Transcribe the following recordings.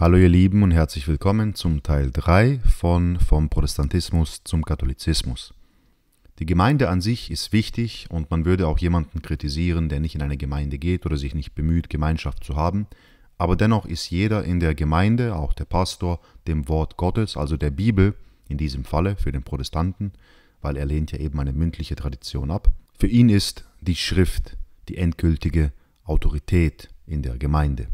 Hallo ihr Lieben und herzlich willkommen zum Teil 3 von Vom Protestantismus zum Katholizismus. Die Gemeinde an sich ist wichtig und man würde auch jemanden kritisieren, der nicht in eine Gemeinde geht oder sich nicht bemüht, Gemeinschaft zu haben, aber dennoch ist jeder in der Gemeinde, auch der Pastor, dem Wort Gottes, also der Bibel, in diesem Falle für den Protestanten, weil er lehnt ja eben eine mündliche Tradition ab, für ihn ist die Schrift die endgültige Autorität in der Gemeinde.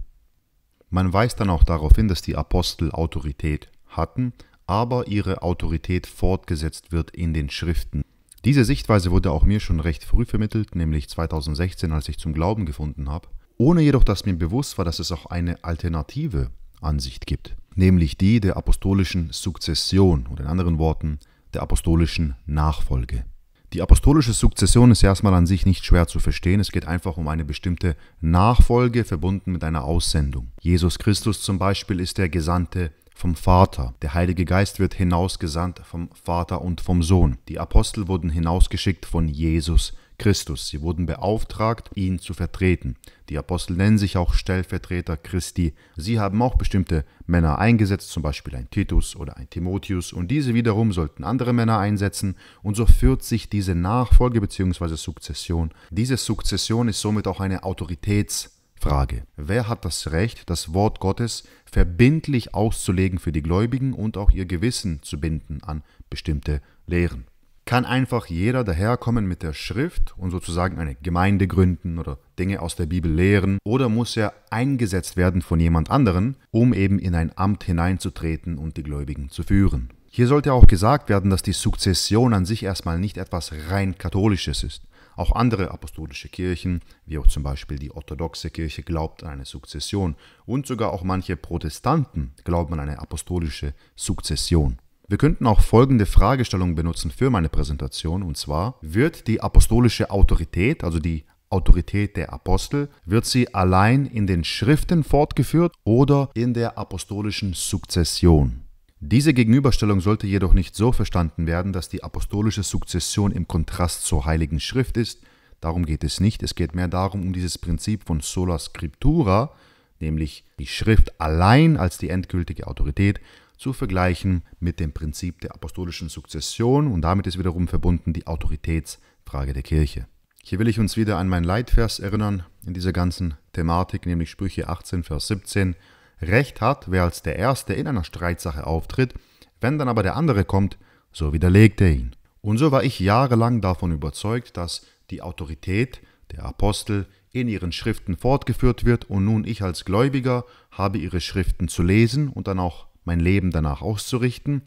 Man weist dann auch darauf hin, dass die Apostel Autorität hatten, aber ihre Autorität fortgesetzt wird in den Schriften. Diese Sichtweise wurde auch mir schon recht früh vermittelt, nämlich 2016, als ich zum Glauben gefunden habe, ohne jedoch, dass mir bewusst war, dass es auch eine alternative Ansicht gibt, nämlich die der apostolischen Sukzession oder in anderen Worten der apostolischen Nachfolge. Die apostolische Sukzession ist erstmal an sich nicht schwer zu verstehen, es geht einfach um eine bestimmte Nachfolge verbunden mit einer Aussendung. Jesus Christus zum Beispiel ist der Gesandte vom Vater. Der Heilige Geist wird hinausgesandt vom Vater und vom Sohn. Die Apostel wurden hinausgeschickt von Jesus Christus. Christus. Sie wurden beauftragt, ihn zu vertreten. Die Apostel nennen sich auch Stellvertreter Christi. Sie haben auch bestimmte Männer eingesetzt, zum Beispiel ein Titus oder ein Timotheus, und diese wiederum sollten andere Männer einsetzen, und so führt sich diese Nachfolge bzw. Sukzession. Diese Sukzession ist somit auch eine Autoritätsfrage. Wer hat das Recht, das Wort Gottes verbindlich auszulegen für die Gläubigen und auch ihr Gewissen zu binden an bestimmte Lehren? kann einfach jeder daherkommen mit der Schrift und sozusagen eine Gemeinde gründen oder Dinge aus der Bibel lehren oder muss er eingesetzt werden von jemand anderen, um eben in ein Amt hineinzutreten und die Gläubigen zu führen. Hier sollte auch gesagt werden, dass die Sukzession an sich erstmal nicht etwas rein katholisches ist. Auch andere apostolische Kirchen, wie auch zum Beispiel die orthodoxe Kirche, glaubt an eine Sukzession und sogar auch manche Protestanten glauben an eine apostolische Sukzession. Wir könnten auch folgende Fragestellung benutzen für meine Präsentation und zwar wird die apostolische Autorität, also die Autorität der Apostel, wird sie allein in den Schriften fortgeführt oder in der apostolischen Sukzession? Diese Gegenüberstellung sollte jedoch nicht so verstanden werden, dass die apostolische Sukzession im Kontrast zur Heiligen Schrift ist. Darum geht es nicht. Es geht mehr darum, um dieses Prinzip von sola scriptura, nämlich die Schrift allein als die endgültige Autorität zu vergleichen mit dem Prinzip der apostolischen Sukzession und damit ist wiederum verbunden die Autoritätsfrage der Kirche. Hier will ich uns wieder an meinen Leitvers erinnern in dieser ganzen Thematik, nämlich Sprüche 18, Vers 17. Recht hat, wer als der Erste in einer Streitsache auftritt, wenn dann aber der andere kommt, so widerlegt er ihn. Und so war ich jahrelang davon überzeugt, dass die Autorität der Apostel in ihren Schriften fortgeführt wird und nun ich als Gläubiger habe ihre Schriften zu lesen und dann auch mein Leben danach auszurichten.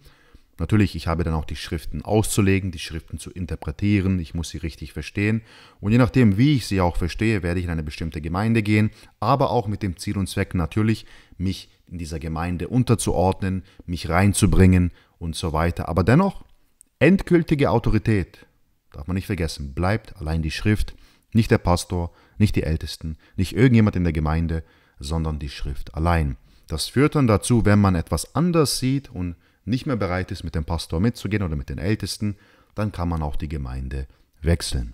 Natürlich, ich habe dann auch die Schriften auszulegen, die Schriften zu interpretieren, ich muss sie richtig verstehen und je nachdem, wie ich sie auch verstehe, werde ich in eine bestimmte Gemeinde gehen, aber auch mit dem Ziel und Zweck natürlich, mich in dieser Gemeinde unterzuordnen, mich reinzubringen und so weiter. Aber dennoch, endgültige Autorität, darf man nicht vergessen, bleibt allein die Schrift, nicht der Pastor, nicht die Ältesten, nicht irgendjemand in der Gemeinde, sondern die Schrift allein. Das führt dann dazu, wenn man etwas anders sieht und nicht mehr bereit ist, mit dem Pastor mitzugehen oder mit den Ältesten, dann kann man auch die Gemeinde wechseln.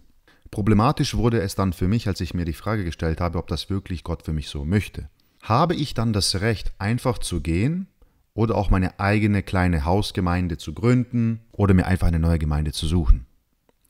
Problematisch wurde es dann für mich, als ich mir die Frage gestellt habe, ob das wirklich Gott für mich so möchte. Habe ich dann das Recht, einfach zu gehen oder auch meine eigene kleine Hausgemeinde zu gründen oder mir einfach eine neue Gemeinde zu suchen?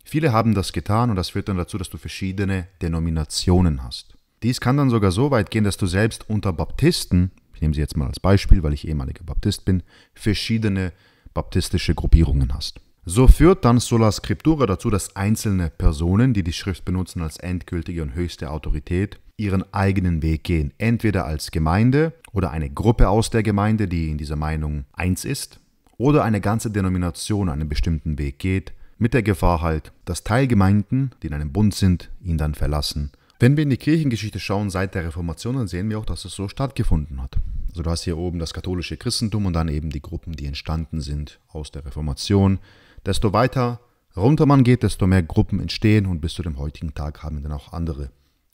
Viele haben das getan und das führt dann dazu, dass du verschiedene Denominationen hast. Dies kann dann sogar so weit gehen, dass du selbst unter Baptisten ich nehme sie jetzt mal als Beispiel, weil ich ehemaliger Baptist bin, verschiedene baptistische Gruppierungen hast. So führt dann Sola Scriptura dazu, dass einzelne Personen, die die Schrift benutzen als endgültige und höchste Autorität, ihren eigenen Weg gehen. Entweder als Gemeinde oder eine Gruppe aus der Gemeinde, die in dieser Meinung eins ist, oder eine ganze Denomination einen bestimmten Weg geht, mit der Gefahr halt, dass Teilgemeinden, die in einem Bund sind, ihn dann verlassen wenn wir in die Kirchengeschichte schauen seit der Reformation, dann sehen wir auch, dass es so stattgefunden hat. Also du hast hier oben das katholische Christentum und dann eben die Gruppen, die entstanden sind aus der Reformation. Desto weiter runter man geht, desto mehr Gruppen entstehen und bis zu dem heutigen Tag haben wir dann auch andere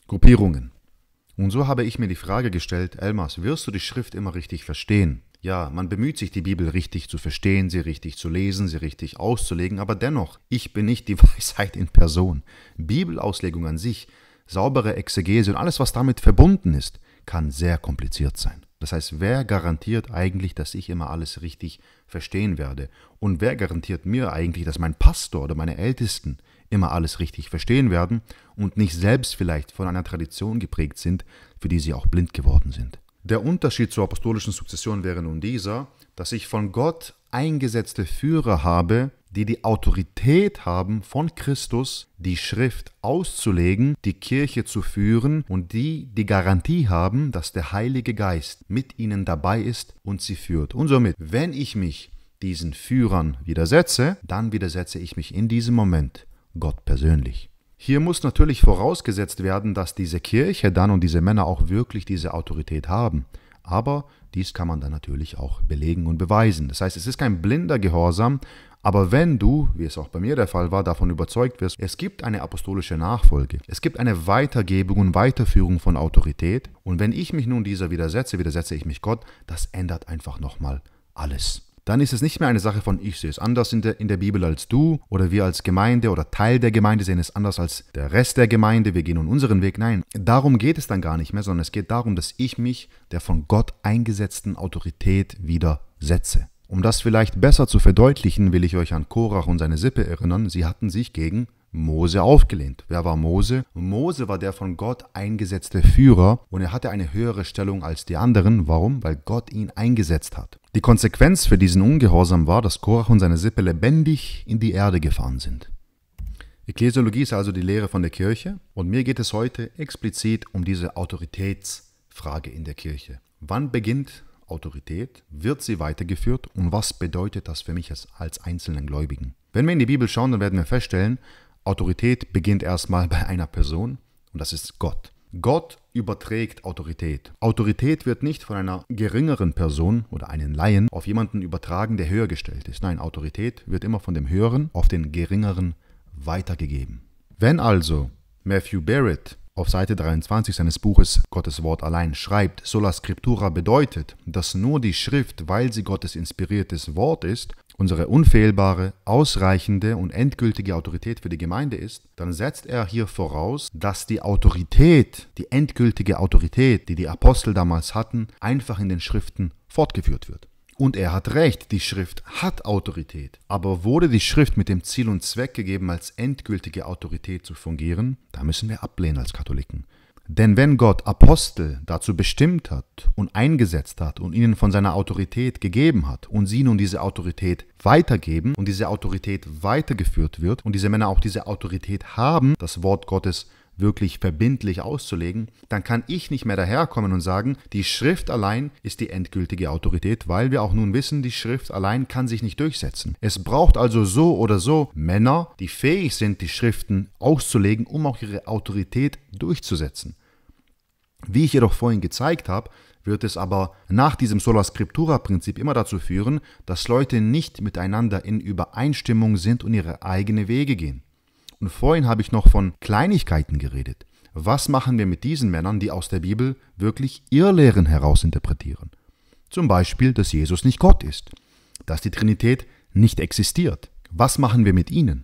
Gruppierungen. Und so habe ich mir die Frage gestellt, Elmas, wirst du die Schrift immer richtig verstehen? Ja, man bemüht sich, die Bibel richtig zu verstehen, sie richtig zu lesen, sie richtig auszulegen, aber dennoch, ich bin nicht die Weisheit in Person. Bibelauslegung an sich saubere Exegese und alles, was damit verbunden ist, kann sehr kompliziert sein. Das heißt, wer garantiert eigentlich, dass ich immer alles richtig verstehen werde? Und wer garantiert mir eigentlich, dass mein Pastor oder meine Ältesten immer alles richtig verstehen werden und nicht selbst vielleicht von einer Tradition geprägt sind, für die sie auch blind geworden sind? Der Unterschied zur apostolischen Sukzession wäre nun dieser, dass ich von Gott eingesetzte Führer habe, die die Autorität haben, von Christus die Schrift auszulegen, die Kirche zu führen und die die Garantie haben, dass der Heilige Geist mit ihnen dabei ist und sie führt. Und somit, wenn ich mich diesen Führern widersetze, dann widersetze ich mich in diesem Moment Gott persönlich. Hier muss natürlich vorausgesetzt werden, dass diese Kirche dann und diese Männer auch wirklich diese Autorität haben. Aber dies kann man dann natürlich auch belegen und beweisen. Das heißt, es ist kein blinder Gehorsam, aber wenn du, wie es auch bei mir der Fall war, davon überzeugt wirst, es gibt eine apostolische Nachfolge, es gibt eine Weitergebung und Weiterführung von Autorität, und wenn ich mich nun dieser widersetze, widersetze ich mich Gott, das ändert einfach nochmal alles dann ist es nicht mehr eine Sache von ich sehe es anders in der, in der Bibel als du oder wir als Gemeinde oder Teil der Gemeinde sehen es anders als der Rest der Gemeinde, wir gehen nun unseren Weg. Nein, darum geht es dann gar nicht mehr, sondern es geht darum, dass ich mich der von Gott eingesetzten Autorität widersetze. Um das vielleicht besser zu verdeutlichen, will ich euch an Korach und seine Sippe erinnern. Sie hatten sich gegen Mose aufgelehnt. Wer war Mose? Mose war der von Gott eingesetzte Führer und er hatte eine höhere Stellung als die anderen. Warum? Weil Gott ihn eingesetzt hat. Die Konsequenz für diesen Ungehorsam war, dass Korach und seine Sippe lebendig in die Erde gefahren sind. Ekklesiologie ist also die Lehre von der Kirche und mir geht es heute explizit um diese Autoritätsfrage in der Kirche. Wann beginnt Autorität? Wird sie weitergeführt? Und was bedeutet das für mich als, als einzelnen Gläubigen? Wenn wir in die Bibel schauen, dann werden wir feststellen, Autorität beginnt erstmal bei einer Person und das ist Gott. Gott überträgt Autorität. Autorität wird nicht von einer geringeren Person oder einem Laien auf jemanden übertragen, der höher gestellt ist. Nein, Autorität wird immer von dem Höheren auf den Geringeren weitergegeben. Wenn also Matthew Barrett auf Seite 23 seines Buches Gottes Wort allein schreibt, sola scriptura bedeutet, dass nur die Schrift, weil sie Gottes inspiriertes Wort ist, unsere unfehlbare, ausreichende und endgültige Autorität für die Gemeinde ist, dann setzt er hier voraus, dass die Autorität, die endgültige Autorität, die die Apostel damals hatten, einfach in den Schriften fortgeführt wird. Und er hat recht, die Schrift hat Autorität. Aber wurde die Schrift mit dem Ziel und Zweck gegeben, als endgültige Autorität zu fungieren, da müssen wir ablehnen als Katholiken. Denn wenn Gott Apostel dazu bestimmt hat und eingesetzt hat und ihnen von seiner Autorität gegeben hat und sie nun diese Autorität weitergeben und diese Autorität weitergeführt wird und diese Männer auch diese Autorität haben, das Wort Gottes wirklich verbindlich auszulegen, dann kann ich nicht mehr daherkommen und sagen, die Schrift allein ist die endgültige Autorität, weil wir auch nun wissen, die Schrift allein kann sich nicht durchsetzen. Es braucht also so oder so Männer, die fähig sind, die Schriften auszulegen, um auch ihre Autorität durchzusetzen. Wie ich jedoch vorhin gezeigt habe, wird es aber nach diesem Sola Scriptura-Prinzip immer dazu führen, dass Leute nicht miteinander in Übereinstimmung sind und ihre eigene Wege gehen. Und vorhin habe ich noch von Kleinigkeiten geredet. Was machen wir mit diesen Männern, die aus der Bibel wirklich Irrlehren herausinterpretieren? Zum Beispiel, dass Jesus nicht Gott ist, dass die Trinität nicht existiert. Was machen wir mit ihnen?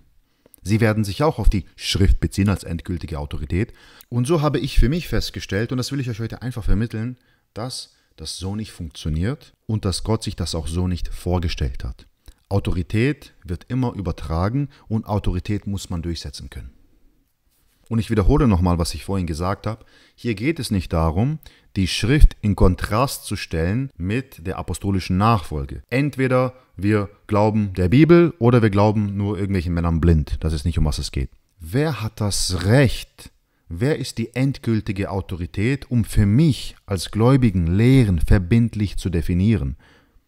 Sie werden sich auch auf die Schrift beziehen als endgültige Autorität. Und so habe ich für mich festgestellt, und das will ich euch heute einfach vermitteln, dass das so nicht funktioniert und dass Gott sich das auch so nicht vorgestellt hat. Autorität wird immer übertragen und Autorität muss man durchsetzen können. Und ich wiederhole nochmal, was ich vorhin gesagt habe. Hier geht es nicht darum, die Schrift in Kontrast zu stellen mit der apostolischen Nachfolge. Entweder wir glauben der Bibel oder wir glauben nur irgendwelchen Männern blind. Das ist nicht, um was es geht. Wer hat das Recht? Wer ist die endgültige Autorität, um für mich als Gläubigen Lehren verbindlich zu definieren?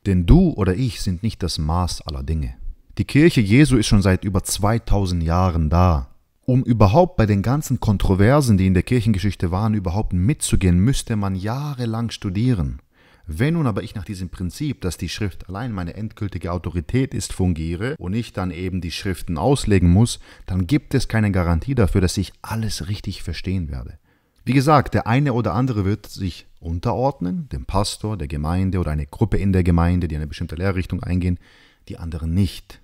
Denn du oder ich sind nicht das Maß aller Dinge. Die Kirche Jesu ist schon seit über 2000 Jahren da. Um überhaupt bei den ganzen Kontroversen, die in der Kirchengeschichte waren, überhaupt mitzugehen, müsste man jahrelang studieren. Wenn nun aber ich nach diesem Prinzip, dass die Schrift allein meine endgültige Autorität ist, fungiere und ich dann eben die Schriften auslegen muss, dann gibt es keine Garantie dafür, dass ich alles richtig verstehen werde. Wie gesagt, der eine oder andere wird sich unterordnen, dem Pastor, der Gemeinde oder eine Gruppe in der Gemeinde, die eine bestimmte Lehrrichtung eingehen, die anderen nicht.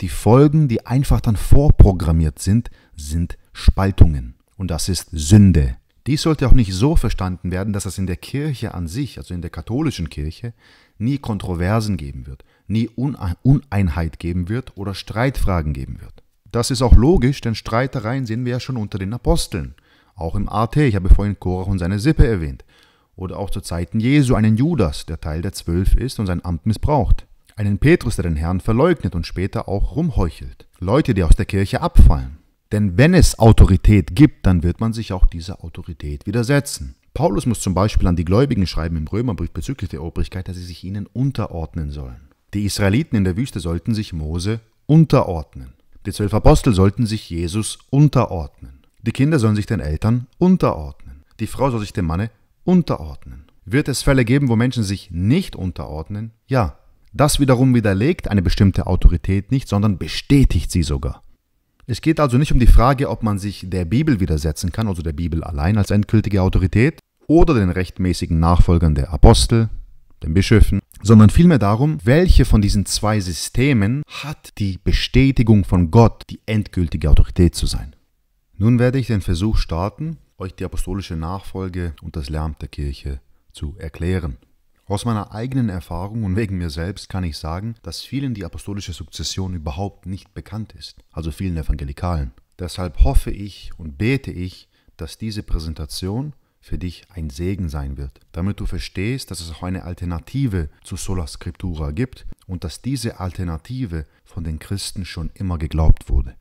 Die Folgen, die einfach dann vorprogrammiert sind, sind Spaltungen. Und das ist Sünde. Dies sollte auch nicht so verstanden werden, dass es in der Kirche an sich, also in der katholischen Kirche, nie Kontroversen geben wird, nie Uneinheit geben wird oder Streitfragen geben wird. Das ist auch logisch, denn Streitereien sehen wir ja schon unter den Aposteln, auch im AT, ich habe vorhin Korach und seine Sippe erwähnt oder auch zu Zeiten Jesu einen Judas, der Teil der Zwölf ist und sein Amt missbraucht, einen Petrus, der den Herrn verleugnet und später auch rumheuchelt, Leute, die aus der Kirche abfallen. Denn wenn es Autorität gibt, dann wird man sich auch dieser Autorität widersetzen. Paulus muss zum Beispiel an die Gläubigen schreiben im Römerbrief bezüglich der Obrigkeit, dass sie sich ihnen unterordnen sollen. Die Israeliten in der Wüste sollten sich Mose unterordnen. Die zwölf Apostel sollten sich Jesus unterordnen. Die Kinder sollen sich den Eltern unterordnen. Die Frau soll sich dem Manne unterordnen. Wird es Fälle geben, wo Menschen sich nicht unterordnen? Ja. Das wiederum widerlegt eine bestimmte Autorität nicht, sondern bestätigt sie sogar. Es geht also nicht um die Frage, ob man sich der Bibel widersetzen kann, also der Bibel allein als endgültige Autorität, oder den rechtmäßigen Nachfolgern der Apostel, den Bischöfen, sondern vielmehr darum, welche von diesen zwei Systemen hat die Bestätigung von Gott, die endgültige Autorität zu sein. Nun werde ich den Versuch starten, euch die apostolische Nachfolge und das Lärm der Kirche zu erklären. Aus meiner eigenen Erfahrung und wegen mir selbst kann ich sagen, dass vielen die apostolische Sukzession überhaupt nicht bekannt ist, also vielen Evangelikalen. Deshalb hoffe ich und bete ich, dass diese Präsentation für dich ein Segen sein wird, damit du verstehst, dass es auch eine Alternative zu Sola Scriptura gibt und dass diese Alternative von den Christen schon immer geglaubt wurde.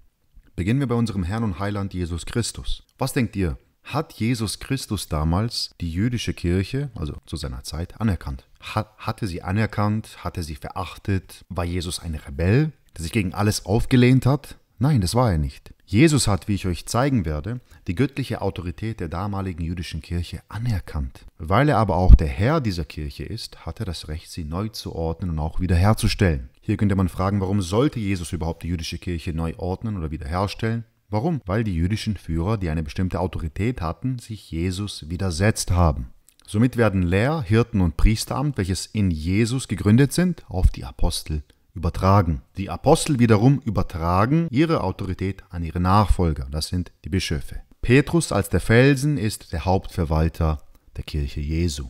Beginnen wir bei unserem Herrn und Heiland Jesus Christus. Was denkt ihr? hat Jesus Christus damals die jüdische Kirche, also zu seiner Zeit, anerkannt. Hat, hatte sie anerkannt, hatte sie verachtet, war Jesus ein Rebell, der sich gegen alles aufgelehnt hat? Nein, das war er nicht. Jesus hat, wie ich euch zeigen werde, die göttliche Autorität der damaligen jüdischen Kirche anerkannt. Weil er aber auch der Herr dieser Kirche ist, hat er das Recht, sie neu zu ordnen und auch wiederherzustellen. Hier könnte man fragen, warum sollte Jesus überhaupt die jüdische Kirche neu ordnen oder wiederherstellen? Warum? Weil die jüdischen Führer, die eine bestimmte Autorität hatten, sich Jesus widersetzt haben. Somit werden Lehr-, Hirten- und Priesteramt, welches in Jesus gegründet sind, auf die Apostel übertragen. Die Apostel wiederum übertragen ihre Autorität an ihre Nachfolger, das sind die Bischöfe. Petrus als der Felsen ist der Hauptverwalter der Kirche Jesu.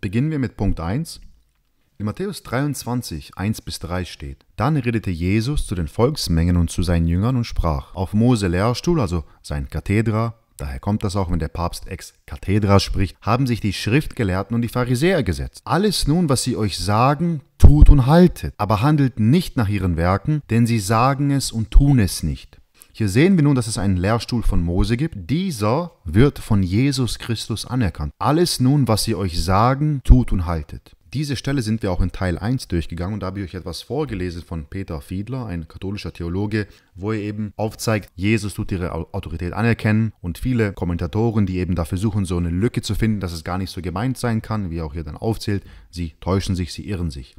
Beginnen wir mit Punkt 1, in Matthäus 23, 1 bis 3 steht, dann redete Jesus zu den Volksmengen und zu seinen Jüngern und sprach, auf Mose Lehrstuhl, also sein Kathedra, daher kommt das auch, wenn der Papst ex Kathedra spricht, haben sich die Schriftgelehrten und die Pharisäer gesetzt. Alles nun, was sie euch sagen, tut und haltet, aber handelt nicht nach ihren Werken, denn sie sagen es und tun es nicht. Hier sehen wir nun, dass es einen Lehrstuhl von Mose gibt. Dieser wird von Jesus Christus anerkannt. Alles nun, was sie euch sagen, tut und haltet. Diese Stelle sind wir auch in Teil 1 durchgegangen und da habe ich euch etwas vorgelesen von Peter Fiedler, ein katholischer Theologe, wo er eben aufzeigt, Jesus tut ihre Autorität anerkennen und viele Kommentatoren, die eben dafür suchen, so eine Lücke zu finden, dass es gar nicht so gemeint sein kann, wie er auch hier dann aufzählt, sie täuschen sich, sie irren sich.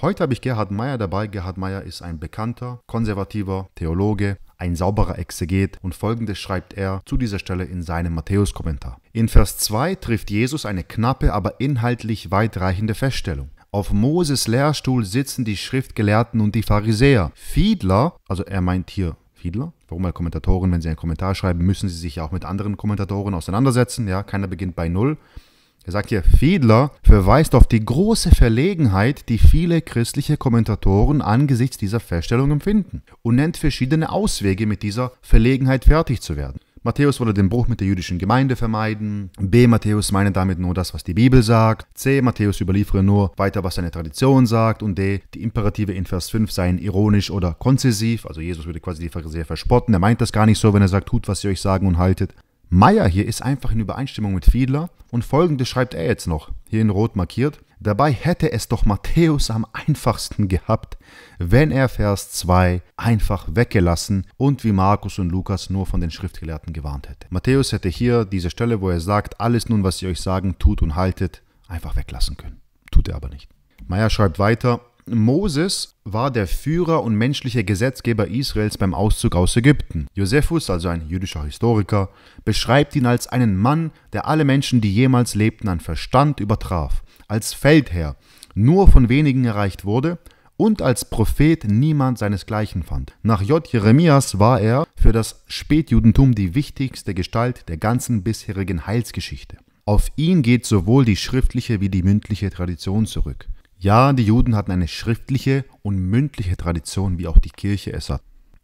Heute habe ich Gerhard Meyer dabei. Gerhard Meyer ist ein bekannter, konservativer Theologe, ein sauberer Exeget und folgendes schreibt er zu dieser Stelle in seinem Matthäus-Kommentar. In Vers 2 trifft Jesus eine knappe, aber inhaltlich weitreichende Feststellung. Auf Moses Lehrstuhl sitzen die Schriftgelehrten und die Pharisäer. Fiedler, also er meint hier Fiedler, warum weil Kommentatoren, wenn sie einen Kommentar schreiben, müssen sie sich ja auch mit anderen Kommentatoren auseinandersetzen, ja, keiner beginnt bei Null. Er sagt hier, Fiedler verweist auf die große Verlegenheit, die viele christliche Kommentatoren angesichts dieser Feststellung empfinden und nennt verschiedene Auswege, mit dieser Verlegenheit fertig zu werden. Matthäus wolle den Bruch mit der jüdischen Gemeinde vermeiden. B. Matthäus meine damit nur das, was die Bibel sagt. C. Matthäus überliefere nur weiter, was seine Tradition sagt. Und D. Die Imperative in Vers 5 seien ironisch oder konzessiv. Also Jesus würde quasi die Pharisäer verspotten. Er meint das gar nicht so, wenn er sagt, tut, was sie euch sagen und haltet. Meyer hier ist einfach in Übereinstimmung mit Fiedler und folgendes schreibt er jetzt noch, hier in rot markiert. Dabei hätte es doch Matthäus am einfachsten gehabt, wenn er Vers 2 einfach weggelassen und wie Markus und Lukas nur von den Schriftgelehrten gewarnt hätte. Matthäus hätte hier diese Stelle, wo er sagt, alles nun, was ihr euch sagen, tut und haltet, einfach weglassen können. Tut er aber nicht. Meyer schreibt weiter, Moses war der Führer und menschliche Gesetzgeber Israels beim Auszug aus Ägypten. Josephus, also ein jüdischer Historiker, beschreibt ihn als einen Mann, der alle Menschen, die jemals lebten, an Verstand übertraf, als Feldherr, nur von wenigen erreicht wurde und als Prophet niemand seinesgleichen fand. Nach J. Jeremias war er für das Spätjudentum die wichtigste Gestalt der ganzen bisherigen Heilsgeschichte. Auf ihn geht sowohl die schriftliche wie die mündliche Tradition zurück. Ja, die Juden hatten eine schriftliche und mündliche Tradition, wie auch die Kirche es hat.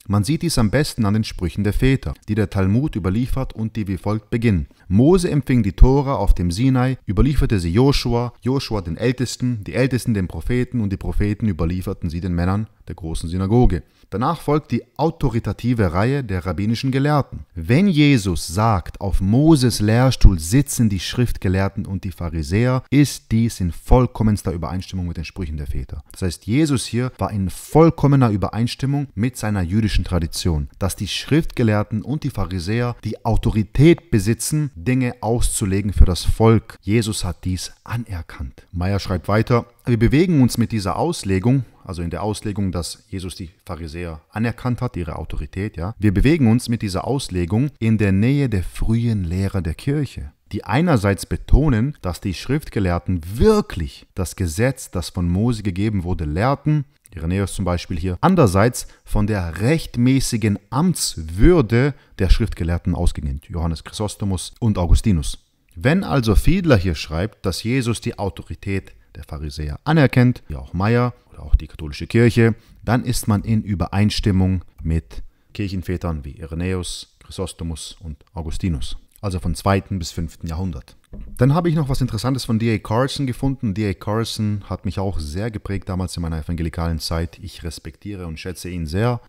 Man sieht dies am besten an den Sprüchen der Väter, die der Talmud überliefert und die wie folgt beginnen. Mose empfing die Tora auf dem Sinai, überlieferte sie Josua, Josua den Ältesten, die Ältesten den Propheten und die Propheten überlieferten sie den Männern der großen Synagoge. Danach folgt die autoritative Reihe der rabbinischen Gelehrten. Wenn Jesus sagt, auf Moses Lehrstuhl sitzen die Schriftgelehrten und die Pharisäer, ist dies in vollkommenster Übereinstimmung mit den Sprüchen der Väter. Das heißt, Jesus hier war in vollkommener Übereinstimmung mit seiner jüdischen Tradition, dass die Schriftgelehrten und die Pharisäer die Autorität besitzen, Dinge auszulegen für das Volk. Jesus hat dies anerkannt. Meyer schreibt weiter, wir bewegen uns mit dieser Auslegung, also in der Auslegung, dass Jesus die Pharisäer anerkannt hat, ihre Autorität, ja. Wir bewegen uns mit dieser Auslegung in der Nähe der frühen Lehrer der Kirche, die einerseits betonen, dass die Schriftgelehrten wirklich das Gesetz, das von Mose gegeben wurde, lehrten, Irenäus zum Beispiel hier, andererseits von der rechtmäßigen Amtswürde der Schriftgelehrten ausgingen, Johannes Chrysostomus und Augustinus. Wenn also Fiedler hier schreibt, dass Jesus die Autorität der Pharisäer anerkennt, wie auch Meyer oder auch die katholische Kirche, dann ist man in Übereinstimmung mit Kirchenvätern wie Irenäus, Chrysostomus und Augustinus, also von 2. bis 5. Jahrhundert. Dann habe ich noch was Interessantes von D.A. Carson gefunden. D.A. Carson hat mich auch sehr geprägt damals in meiner evangelikalen Zeit. Ich respektiere und schätze ihn sehr.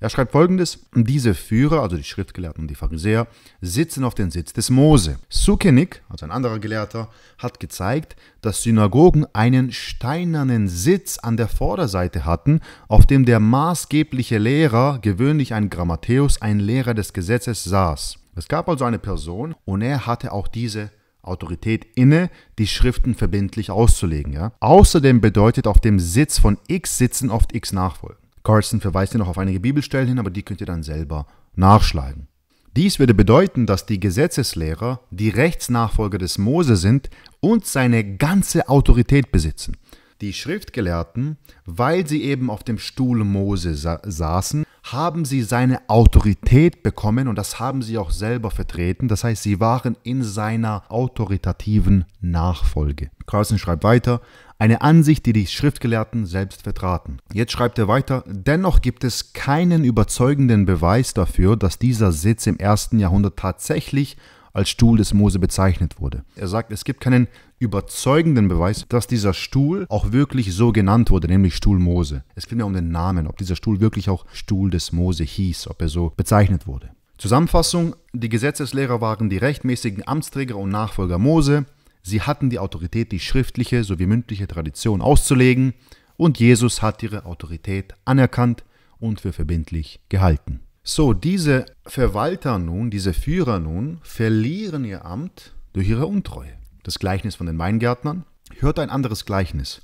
Er schreibt folgendes: Diese Führer, also die Schriftgelehrten und die Pharisäer, sitzen auf dem Sitz des Mose. Sukenik, also ein anderer Gelehrter, hat gezeigt, dass Synagogen einen steinernen Sitz an der Vorderseite hatten, auf dem der maßgebliche Lehrer, gewöhnlich ein Grammattheus, ein Lehrer des Gesetzes, saß. Es gab also eine Person und er hatte auch diese Autorität inne, die Schriften verbindlich auszulegen. Ja? Außerdem bedeutet auf dem Sitz von X sitzen oft X Nachfolger. Carlson verweist hier noch auf einige Bibelstellen hin, aber die könnt ihr dann selber nachschlagen. Dies würde bedeuten, dass die Gesetzeslehrer die Rechtsnachfolger des Mose sind und seine ganze Autorität besitzen. Die Schriftgelehrten, weil sie eben auf dem Stuhl Mose sa saßen, haben sie seine Autorität bekommen und das haben sie auch selber vertreten. Das heißt, sie waren in seiner autoritativen Nachfolge. Carlson schreibt weiter, eine Ansicht, die die Schriftgelehrten selbst vertraten. Jetzt schreibt er weiter, dennoch gibt es keinen überzeugenden Beweis dafür, dass dieser Sitz im ersten Jahrhundert tatsächlich als Stuhl des Mose bezeichnet wurde. Er sagt, es gibt keinen überzeugenden Beweis, dass dieser Stuhl auch wirklich so genannt wurde, nämlich Stuhl Mose. Es ging ja um den Namen, ob dieser Stuhl wirklich auch Stuhl des Mose hieß, ob er so bezeichnet wurde. Zusammenfassung, die Gesetzeslehrer waren die rechtmäßigen Amtsträger und Nachfolger Mose, sie hatten die Autorität, die schriftliche sowie mündliche Tradition auszulegen, und Jesus hat ihre Autorität anerkannt und für verbindlich gehalten. So, diese Verwalter nun, diese Führer nun, verlieren ihr Amt durch ihre Untreue das Gleichnis von den Weingärtnern, hört ein anderes Gleichnis.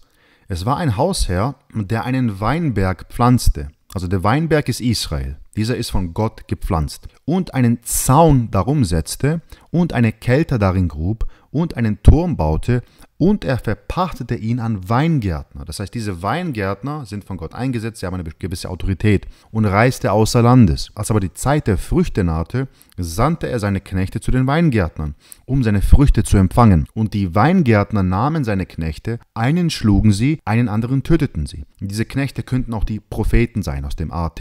Es war ein Hausherr, der einen Weinberg pflanzte. Also der Weinberg ist Israel. Dieser ist von Gott gepflanzt. Und einen Zaun darum setzte und eine Kälte darin grub und einen Turm baute und er verpachtete ihn an Weingärtner. Das heißt, diese Weingärtner sind von Gott eingesetzt, sie haben eine gewisse Autorität und reiste außer Landes. Als aber die Zeit der Früchte nahte, sandte er seine Knechte zu den Weingärtnern, um seine Früchte zu empfangen. Und die Weingärtner nahmen seine Knechte, einen schlugen sie, einen anderen töteten sie. diese Knechte könnten auch die Propheten sein aus dem AT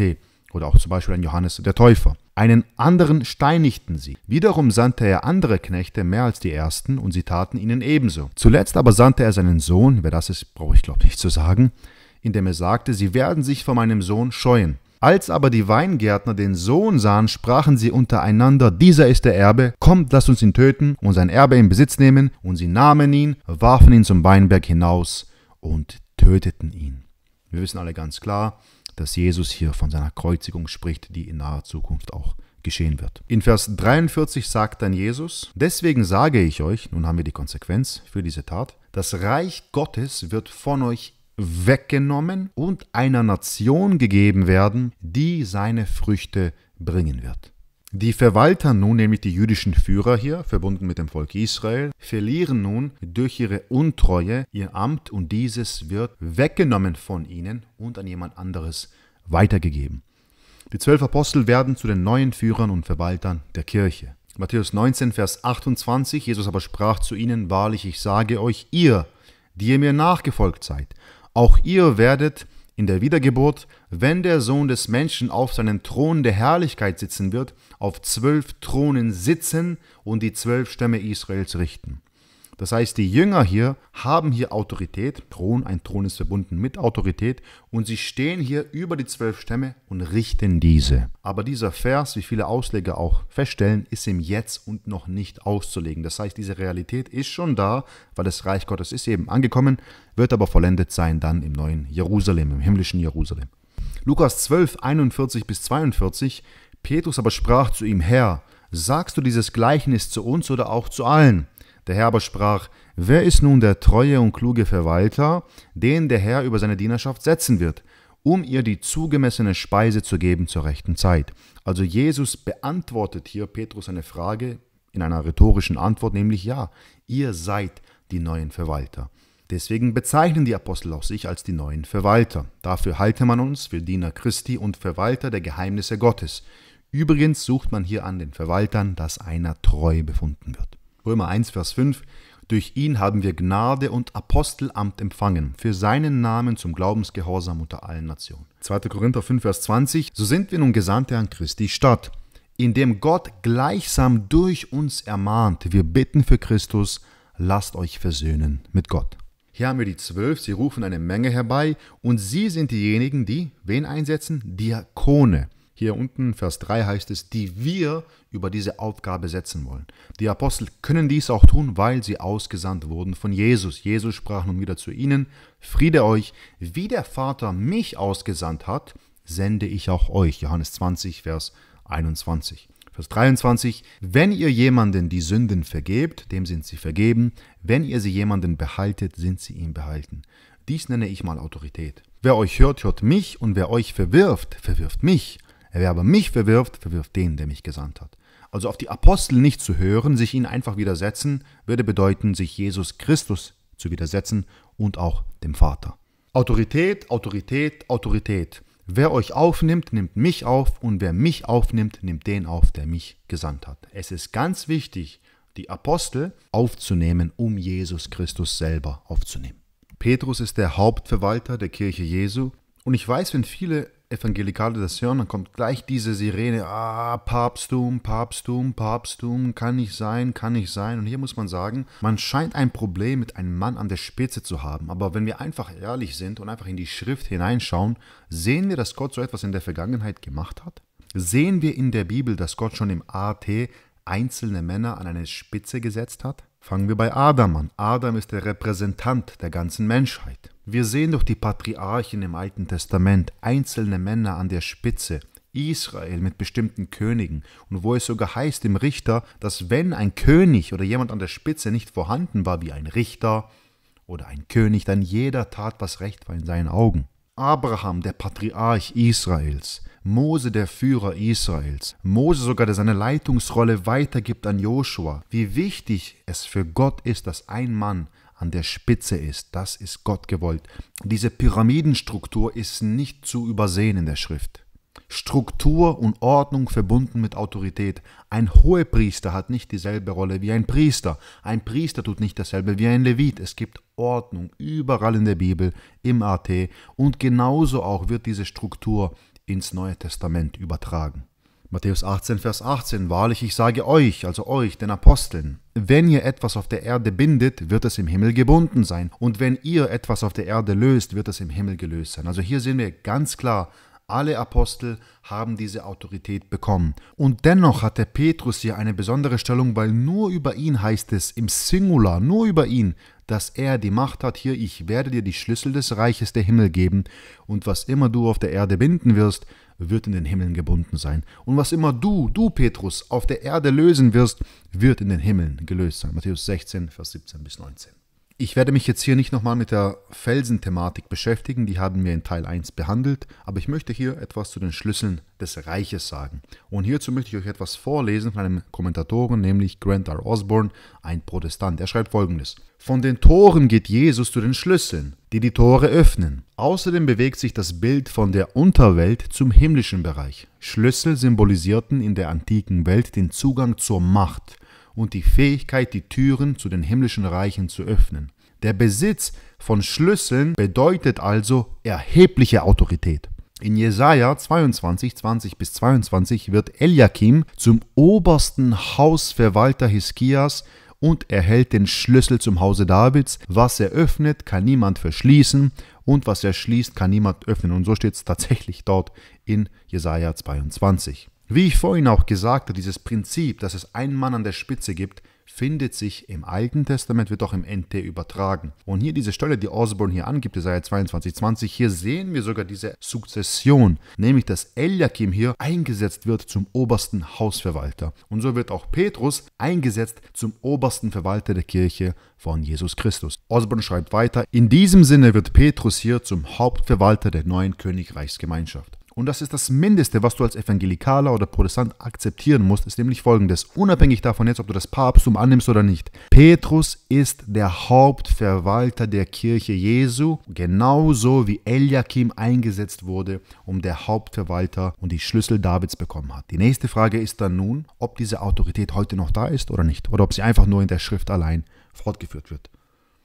oder auch zum Beispiel ein Johannes der Täufer einen anderen steinigten sie. Wiederum sandte er andere Knechte mehr als die ersten, und sie taten ihnen ebenso. Zuletzt aber sandte er seinen Sohn, wer das ist, brauche ich glaube nicht zu sagen, indem er sagte, sie werden sich vor meinem Sohn scheuen. Als aber die Weingärtner den Sohn sahen, sprachen sie untereinander, dieser ist der Erbe, kommt, lasst uns ihn töten und sein Erbe in Besitz nehmen, und sie nahmen ihn, warfen ihn zum Weinberg hinaus und töteten ihn. Wir wissen alle ganz klar, dass Jesus hier von seiner Kreuzigung spricht, die in naher Zukunft auch geschehen wird. In Vers 43 sagt dann Jesus, deswegen sage ich euch, nun haben wir die Konsequenz für diese Tat, das Reich Gottes wird von euch weggenommen und einer Nation gegeben werden, die seine Früchte bringen wird. Die Verwalter nun, nämlich die jüdischen Führer hier, verbunden mit dem Volk Israel, verlieren nun durch ihre Untreue ihr Amt und dieses wird weggenommen von ihnen und an jemand anderes weitergegeben. Die zwölf Apostel werden zu den neuen Führern und Verwaltern der Kirche. Matthäus 19, Vers 28, Jesus aber sprach zu ihnen, wahrlich, ich sage euch, ihr, die ihr mir nachgefolgt seid, auch ihr werdet in der Wiedergeburt, wenn der Sohn des Menschen auf seinen Thron der Herrlichkeit sitzen wird, auf zwölf Thronen sitzen und die zwölf Stämme Israels richten. Das heißt, die Jünger hier haben hier Autorität. Thron, ein Thron ist verbunden mit Autorität. Und sie stehen hier über die zwölf Stämme und richten diese. Aber dieser Vers, wie viele Ausleger auch feststellen, ist im Jetzt und noch nicht auszulegen. Das heißt, diese Realität ist schon da, weil das Reich Gottes ist eben angekommen, wird aber vollendet sein dann im neuen Jerusalem, im himmlischen Jerusalem. Lukas 12, 41 bis 42. Petrus aber sprach zu ihm, Herr, sagst du dieses Gleichnis zu uns oder auch zu allen? Der Herr aber sprach, wer ist nun der treue und kluge Verwalter, den der Herr über seine Dienerschaft setzen wird, um ihr die zugemessene Speise zu geben zur rechten Zeit? Also Jesus beantwortet hier Petrus eine Frage in einer rhetorischen Antwort, nämlich ja, ihr seid die neuen Verwalter. Deswegen bezeichnen die Apostel auch sich als die neuen Verwalter. Dafür halte man uns für Diener Christi und Verwalter der Geheimnisse Gottes. Übrigens sucht man hier an den Verwaltern, dass einer treu befunden wird. Römer 1, Vers 5, durch ihn haben wir Gnade und Apostelamt empfangen, für seinen Namen zum Glaubensgehorsam unter allen Nationen. 2. Korinther 5, Vers 20, so sind wir nun Gesandte an Christi Stadt, indem Gott gleichsam durch uns ermahnt, wir bitten für Christus, lasst euch versöhnen mit Gott. Hier haben wir die zwölf, sie rufen eine Menge herbei und sie sind diejenigen, die wen einsetzen? Diakone. Hier unten, Vers 3 heißt es, die wir über diese Aufgabe setzen wollen. Die Apostel können dies auch tun, weil sie ausgesandt wurden von Jesus. Jesus sprach nun wieder zu ihnen, Friede euch, wie der Vater mich ausgesandt hat, sende ich auch euch. Johannes 20, Vers 21. Vers 23, wenn ihr jemanden die Sünden vergebt, dem sind sie vergeben, wenn ihr sie jemanden behaltet, sind sie ihm behalten. Dies nenne ich mal Autorität. Wer euch hört, hört mich, und wer euch verwirft, verwirft mich. Wer aber mich verwirft, verwirft den, der mich gesandt hat. Also auf die Apostel nicht zu hören, sich ihnen einfach widersetzen, würde bedeuten, sich Jesus Christus zu widersetzen und auch dem Vater. Autorität, Autorität, Autorität. Wer euch aufnimmt, nimmt mich auf und wer mich aufnimmt, nimmt den auf, der mich gesandt hat. Es ist ganz wichtig, die Apostel aufzunehmen, um Jesus Christus selber aufzunehmen. Petrus ist der Hauptverwalter der Kirche Jesu und ich weiß, wenn viele Evangelikale das Evangelikalisation, dann kommt gleich diese Sirene, ah, Papsttum, Papsttum, Papsttum, kann nicht sein, kann nicht sein. Und hier muss man sagen, man scheint ein Problem mit einem Mann an der Spitze zu haben. Aber wenn wir einfach ehrlich sind und einfach in die Schrift hineinschauen, sehen wir, dass Gott so etwas in der Vergangenheit gemacht hat. Sehen wir in der Bibel, dass Gott schon im AT einzelne Männer an eine Spitze gesetzt hat? Fangen wir bei Adam an. Adam ist der Repräsentant der ganzen Menschheit. Wir sehen durch die Patriarchen im Alten Testament einzelne Männer an der Spitze, Israel mit bestimmten Königen und wo es sogar heißt im Richter, dass wenn ein König oder jemand an der Spitze nicht vorhanden war wie ein Richter oder ein König, dann jeder tat, was recht war in seinen Augen. Abraham, der Patriarch Israels, Mose, der Führer Israels, Mose sogar, der seine Leitungsrolle weitergibt an Joshua, wie wichtig es für Gott ist, dass ein Mann an der Spitze ist. Das ist Gott gewollt. Diese Pyramidenstruktur ist nicht zu übersehen in der Schrift. Struktur und Ordnung verbunden mit Autorität. Ein Hohepriester hat nicht dieselbe Rolle wie ein Priester. Ein Priester tut nicht dasselbe wie ein Levit. Es gibt Ordnung überall in der Bibel, im AT und genauso auch wird diese Struktur ins Neue Testament übertragen. Matthäus 18, Vers 18, wahrlich ich sage euch, also euch, den Aposteln, wenn ihr etwas auf der Erde bindet, wird es im Himmel gebunden sein, und wenn ihr etwas auf der Erde löst, wird es im Himmel gelöst sein. Also hier sehen wir ganz klar, alle Apostel haben diese Autorität bekommen. Und dennoch hat der Petrus hier eine besondere Stellung, weil nur über ihn heißt es im Singular, nur über ihn, dass er die Macht hat, hier, ich werde dir die Schlüssel des Reiches der Himmel geben, und was immer du auf der Erde binden wirst, wird in den Himmeln gebunden sein. Und was immer du, du Petrus, auf der Erde lösen wirst, wird in den Himmeln gelöst sein. Matthäus 16, Vers 17 bis 19. Ich werde mich jetzt hier nicht nochmal mit der Felsenthematik beschäftigen, die haben wir in Teil 1 behandelt, aber ich möchte hier etwas zu den Schlüsseln des Reiches sagen. Und hierzu möchte ich euch etwas vorlesen von einem Kommentatoren, nämlich Grant R. Osborne, ein Protestant. Er schreibt folgendes. Von den Toren geht Jesus zu den Schlüsseln, die die Tore öffnen. Außerdem bewegt sich das Bild von der Unterwelt zum himmlischen Bereich. Schlüssel symbolisierten in der antiken Welt den Zugang zur Macht, und die Fähigkeit, die Türen zu den himmlischen Reichen zu öffnen. Der Besitz von Schlüsseln bedeutet also erhebliche Autorität. In Jesaja 22, 20 bis 22 wird Eliakim zum obersten Hausverwalter Hiskias und erhält den Schlüssel zum Hause Davids. Was er öffnet, kann niemand verschließen und was er schließt, kann niemand öffnen. Und so steht es tatsächlich dort in Jesaja 22. Wie ich vorhin auch gesagt habe, dieses Prinzip, dass es einen Mann an der Spitze gibt, findet sich im Alten Testament, wird auch im NT übertragen. Und hier diese Stelle, die Osborne hier angibt, Jesaja 22, 20, hier sehen wir sogar diese Sukzession, nämlich dass Eliakim hier eingesetzt wird zum obersten Hausverwalter. Und so wird auch Petrus eingesetzt zum obersten Verwalter der Kirche von Jesus Christus. Osborne schreibt weiter, in diesem Sinne wird Petrus hier zum Hauptverwalter der neuen Königreichsgemeinschaft. Und das ist das Mindeste, was du als Evangelikaler oder Protestant akzeptieren musst, ist nämlich folgendes. Unabhängig davon jetzt, ob du das Papsttum annimmst oder nicht. Petrus ist der Hauptverwalter der Kirche Jesu, genauso wie Eliakim eingesetzt wurde, um der Hauptverwalter und die Schlüssel Davids bekommen hat. Die nächste Frage ist dann nun, ob diese Autorität heute noch da ist oder nicht, oder ob sie einfach nur in der Schrift allein fortgeführt wird.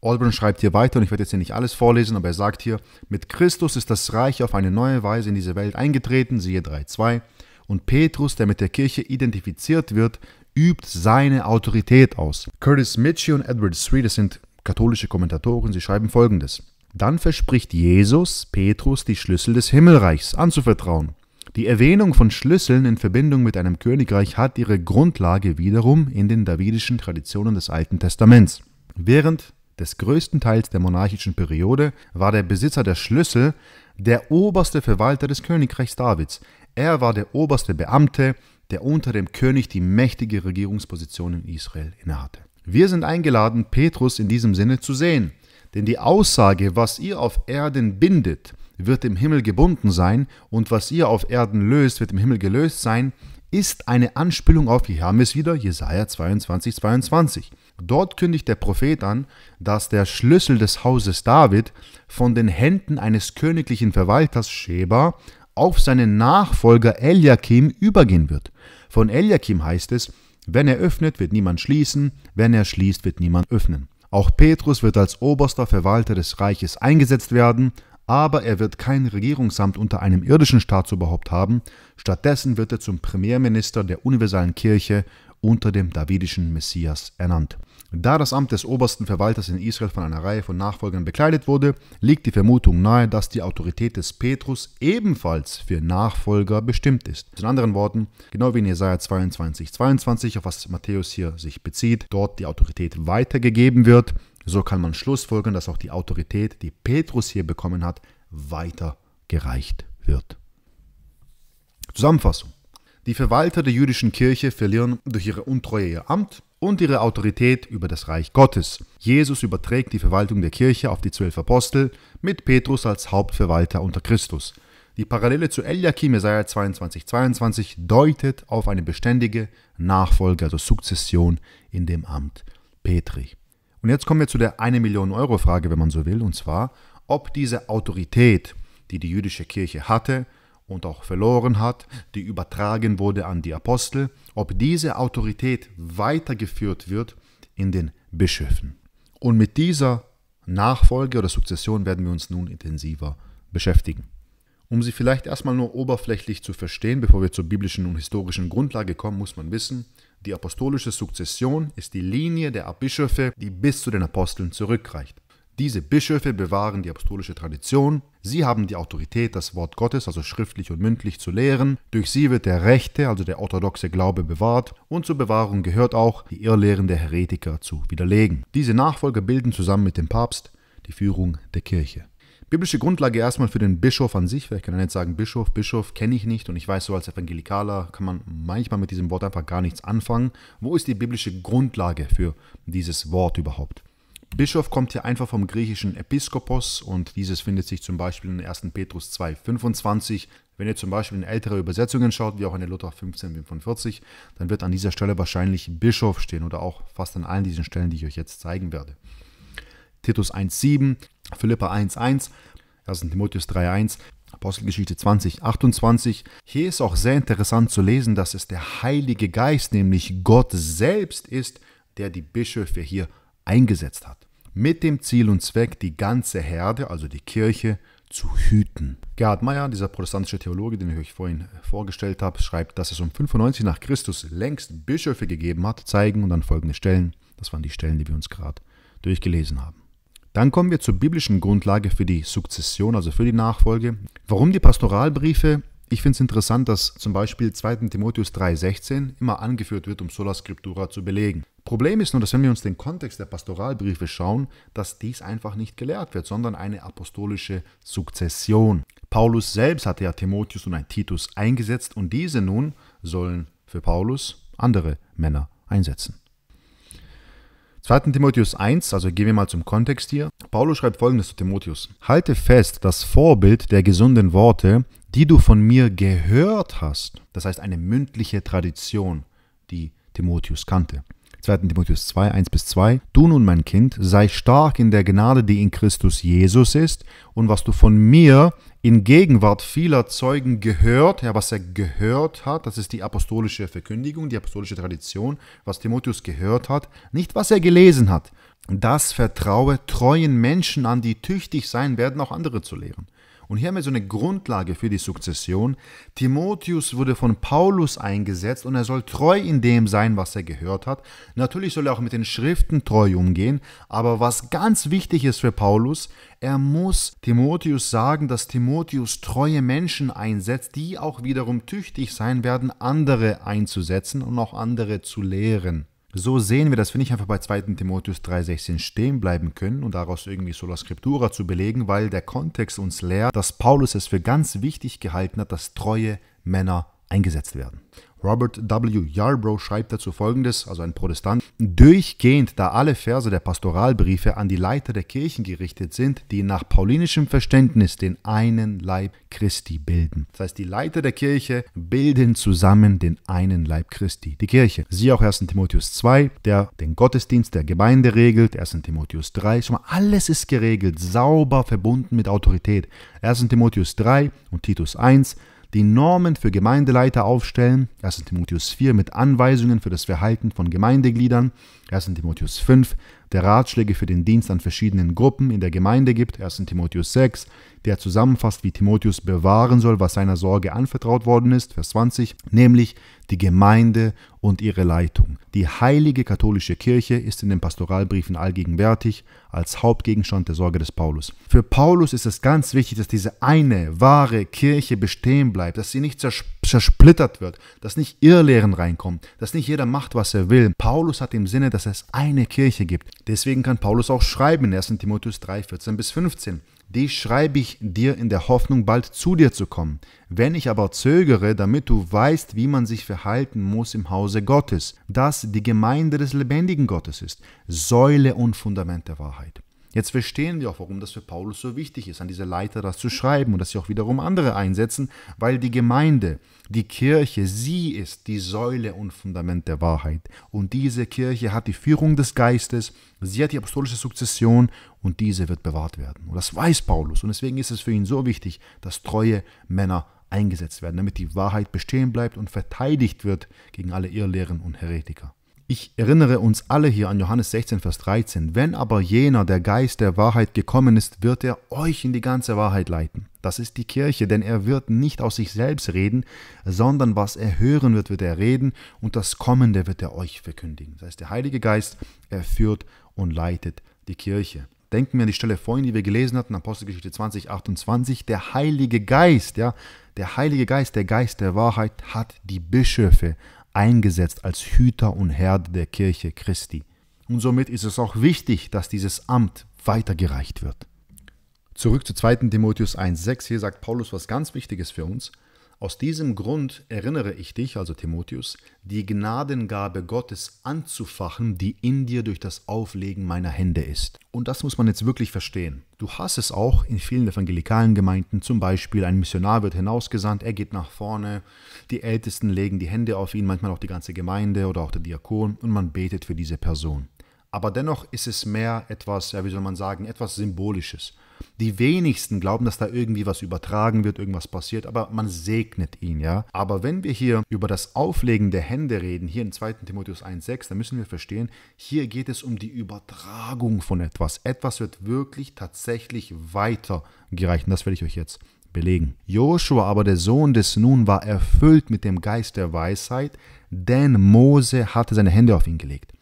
Olbern schreibt hier weiter, und ich werde jetzt hier nicht alles vorlesen, aber er sagt hier, mit Christus ist das Reich auf eine neue Weise in diese Welt eingetreten, siehe 3.2, und Petrus, der mit der Kirche identifiziert wird, übt seine Autorität aus. Curtis Mitchie und Edward Sree, das sind katholische Kommentatoren, sie schreiben folgendes. Dann verspricht Jesus Petrus die Schlüssel des Himmelreichs anzuvertrauen. Die Erwähnung von Schlüsseln in Verbindung mit einem Königreich hat ihre Grundlage wiederum in den davidischen Traditionen des Alten Testaments. Während des größten Teils der monarchischen Periode, war der Besitzer der Schlüssel der oberste Verwalter des Königreichs Davids. Er war der oberste Beamte, der unter dem König die mächtige Regierungsposition in Israel innehatte. Wir sind eingeladen, Petrus in diesem Sinne zu sehen, denn die Aussage, was ihr auf Erden bindet, wird im Himmel gebunden sein und was ihr auf Erden löst, wird im Himmel gelöst sein, ist eine Anspielung auf, hier haben wieder, Jesaja 22, 22. Dort kündigt der Prophet an, dass der Schlüssel des Hauses David von den Händen eines königlichen Verwalters Sheba auf seinen Nachfolger Eliakim übergehen wird. Von Eliakim heißt es, wenn er öffnet, wird niemand schließen, wenn er schließt, wird niemand öffnen. Auch Petrus wird als oberster Verwalter des Reiches eingesetzt werden, aber er wird kein Regierungsamt unter einem irdischen Staat Staatsoberhaupt haben, stattdessen wird er zum Premierminister der universalen Kirche unter dem davidischen Messias ernannt. Da das Amt des obersten Verwalters in Israel von einer Reihe von Nachfolgern bekleidet wurde, liegt die Vermutung nahe, dass die Autorität des Petrus ebenfalls für Nachfolger bestimmt ist. In anderen Worten, genau wie in Jesaja 22, 22, auf was Matthäus hier sich bezieht, dort die Autorität weitergegeben wird, so kann man schlussfolgern, dass auch die Autorität, die Petrus hier bekommen hat, weitergereicht wird. Zusammenfassung. Die Verwalter der jüdischen Kirche verlieren durch ihre Untreue ihr Amt und ihre Autorität über das Reich Gottes. Jesus überträgt die Verwaltung der Kirche auf die zwölf Apostel mit Petrus als Hauptverwalter unter Christus. Die Parallele zu Eliakim Jesaja 22, 22 deutet auf eine beständige Nachfolge, also Sukzession in dem Amt Petri. Und jetzt kommen wir zu der 1 Million Euro Frage, wenn man so will, und zwar, ob diese Autorität, die die jüdische Kirche hatte, und auch verloren hat, die übertragen wurde an die Apostel, ob diese Autorität weitergeführt wird in den Bischöfen. Und mit dieser Nachfolge oder Sukzession werden wir uns nun intensiver beschäftigen. Um sie vielleicht erstmal nur oberflächlich zu verstehen, bevor wir zur biblischen und historischen Grundlage kommen, muss man wissen, die apostolische Sukzession ist die Linie der Bischöfe, die bis zu den Aposteln zurückreicht. Diese Bischöfe bewahren die apostolische Tradition, sie haben die Autorität, das Wort Gottes, also schriftlich und mündlich, zu lehren, durch sie wird der rechte, also der orthodoxe Glaube bewahrt und zur Bewahrung gehört auch, die Irrlehren der Heretiker zu widerlegen. Diese Nachfolger bilden zusammen mit dem Papst die Führung der Kirche. Biblische Grundlage erstmal für den Bischof an sich, vielleicht kann man jetzt sagen, Bischof, Bischof kenne ich nicht und ich weiß so als Evangelikaler kann man manchmal mit diesem Wort einfach gar nichts anfangen. Wo ist die biblische Grundlage für dieses Wort überhaupt? Bischof kommt hier einfach vom griechischen Episkopos und dieses findet sich zum Beispiel in 1. Petrus 2,25. Wenn ihr zum Beispiel in ältere Übersetzungen schaut, wie auch in der Luther 1545, dann wird an dieser Stelle wahrscheinlich Bischof stehen oder auch fast an allen diesen Stellen, die ich euch jetzt zeigen werde. Titus 1,7, Philippa 1,1, 1. Timotheus 3,1, Apostelgeschichte 20, 28. Hier ist auch sehr interessant zu lesen, dass es der Heilige Geist, nämlich Gott selbst ist, der die Bischöfe hier eingesetzt hat. Mit dem Ziel und Zweck, die ganze Herde, also die Kirche, zu hüten. Gerhard Meyer, dieser protestantische Theologe, den ich euch vorhin äh, vorgestellt habe, schreibt, dass es um 95 nach Christus längst Bischöfe gegeben hat, zeigen und dann folgende Stellen. Das waren die Stellen, die wir uns gerade durchgelesen haben. Dann kommen wir zur biblischen Grundlage für die Sukzession, also für die Nachfolge. Warum die Pastoralbriefe ich finde es interessant, dass zum Beispiel 2. Timotheus 3,16 immer angeführt wird, um Sola Scriptura zu belegen. Problem ist nur, dass wenn wir uns den Kontext der Pastoralbriefe schauen, dass dies einfach nicht gelehrt wird, sondern eine apostolische Sukzession. Paulus selbst hatte ja Timotheus und ein Titus eingesetzt und diese nun sollen für Paulus andere Männer einsetzen. 2. Timotheus 1, also gehen wir mal zum Kontext hier. Paulus schreibt folgendes zu Timotheus: Halte fest das Vorbild der gesunden Worte, die du von mir gehört hast, das heißt eine mündliche Tradition, die Timotheus kannte. 2. Timotheus 2, 1 bis 2. Du nun, mein Kind, sei stark in der Gnade, die in Christus Jesus ist, und was du von mir in Gegenwart vieler Zeugen gehört, ja, was er gehört hat, das ist die apostolische Verkündigung, die apostolische Tradition, was Timotheus gehört hat, nicht was er gelesen hat. Das vertraue treuen Menschen an, die tüchtig sein werden, auch andere zu lehren. Und hier haben wir so eine Grundlage für die Sukzession. Timotheus wurde von Paulus eingesetzt und er soll treu in dem sein, was er gehört hat. Natürlich soll er auch mit den Schriften treu umgehen, aber was ganz wichtig ist für Paulus, er muss Timotheus sagen, dass Timotheus treue Menschen einsetzt, die auch wiederum tüchtig sein werden, andere einzusetzen und auch andere zu lehren. So sehen wir, dass wir nicht einfach bei 2. Timotheus 3,16 stehen bleiben können und daraus irgendwie Sola Scriptura zu belegen, weil der Kontext uns lehrt, dass Paulus es für ganz wichtig gehalten hat, dass treue Männer eingesetzt werden. Robert W. Yarbrough schreibt dazu folgendes, also ein Protestant, durchgehend, da alle Verse der Pastoralbriefe an die Leiter der Kirchen gerichtet sind, die nach paulinischem Verständnis den einen Leib Christi bilden. Das heißt, die Leiter der Kirche bilden zusammen den einen Leib Christi, die Kirche. Siehe auch 1. Timotheus 2, der den Gottesdienst der Gemeinde regelt, 1. Timotheus 3, schon mal alles ist geregelt, sauber verbunden mit Autorität. 1. Timotheus 3 und Titus 1 die Normen für Gemeindeleiter aufstellen, 1. Timotheus 4 mit Anweisungen für das Verhalten von Gemeindegliedern, 1. Timotheus 5, der Ratschläge für den Dienst an verschiedenen Gruppen in der Gemeinde gibt, 1. Timotheus 6, der zusammenfasst, wie Timotheus bewahren soll, was seiner Sorge anvertraut worden ist, Vers 20, nämlich die Gemeinde und ihre Leitung. Die heilige katholische Kirche ist in den Pastoralbriefen allgegenwärtig als Hauptgegenstand der Sorge des Paulus. Für Paulus ist es ganz wichtig, dass diese eine wahre Kirche bestehen bleibt, dass sie nicht zersplittert wird, dass nicht Irrlehren reinkommen, dass nicht jeder macht, was er will. Paulus hat im Sinne, dass es eine Kirche gibt. Deswegen kann Paulus auch schreiben in 1. Timotheus 3, 14 bis 15 die schreibe ich dir in der Hoffnung, bald zu dir zu kommen. Wenn ich aber zögere, damit du weißt, wie man sich verhalten muss im Hause Gottes, das die Gemeinde des lebendigen Gottes ist, Säule und Fundament der Wahrheit. Jetzt verstehen wir auch, warum das für Paulus so wichtig ist, an diese Leiter das zu schreiben und dass sie auch wiederum andere einsetzen, weil die Gemeinde, die Kirche, sie ist die Säule und Fundament der Wahrheit. Und diese Kirche hat die Führung des Geistes, sie hat die apostolische Sukzession und diese wird bewahrt werden. Und das weiß Paulus und deswegen ist es für ihn so wichtig, dass treue Männer eingesetzt werden, damit die Wahrheit bestehen bleibt und verteidigt wird gegen alle Irrlehren und Heretiker. Ich erinnere uns alle hier an Johannes 16, Vers 13. Wenn aber jener, der Geist der Wahrheit gekommen ist, wird er euch in die ganze Wahrheit leiten. Das ist die Kirche, denn er wird nicht aus sich selbst reden, sondern was er hören wird, wird er reden und das Kommende wird er euch verkündigen. Das heißt, der Heilige Geist, er führt und leitet die Kirche. Denken wir an die Stelle vorhin, die wir gelesen hatten, Apostelgeschichte 20, 28. Der Heilige Geist, ja, der Heilige Geist, der Geist der Wahrheit hat die Bischöfe eingesetzt als Hüter und Herde der Kirche Christi. Und somit ist es auch wichtig, dass dieses Amt weitergereicht wird. Zurück zu 2. Timotheus 1,6. Hier sagt Paulus was ganz Wichtiges für uns. Aus diesem Grund erinnere ich dich, also Timotheus, die Gnadengabe Gottes anzufachen, die in dir durch das Auflegen meiner Hände ist. Und das muss man jetzt wirklich verstehen. Du hast es auch in vielen evangelikalen Gemeinden, zum Beispiel ein Missionar wird hinausgesandt, er geht nach vorne, die Ältesten legen die Hände auf ihn, manchmal auch die ganze Gemeinde oder auch der Diakon und man betet für diese Person. Aber dennoch ist es mehr etwas, ja, wie soll man sagen, etwas Symbolisches. Die wenigsten glauben, dass da irgendwie was übertragen wird, irgendwas passiert, aber man segnet ihn, ja. Aber wenn wir hier über das Auflegen der Hände reden, hier in 2. Timotheus 1,6, dann müssen wir verstehen, hier geht es um die Übertragung von etwas. Etwas wird wirklich tatsächlich weitergereicht. Und das werde ich euch jetzt belegen. Joshua aber, der Sohn des Nun, war erfüllt mit dem Geist der Weisheit, denn Mose hatte seine Hände auf ihn gelegt.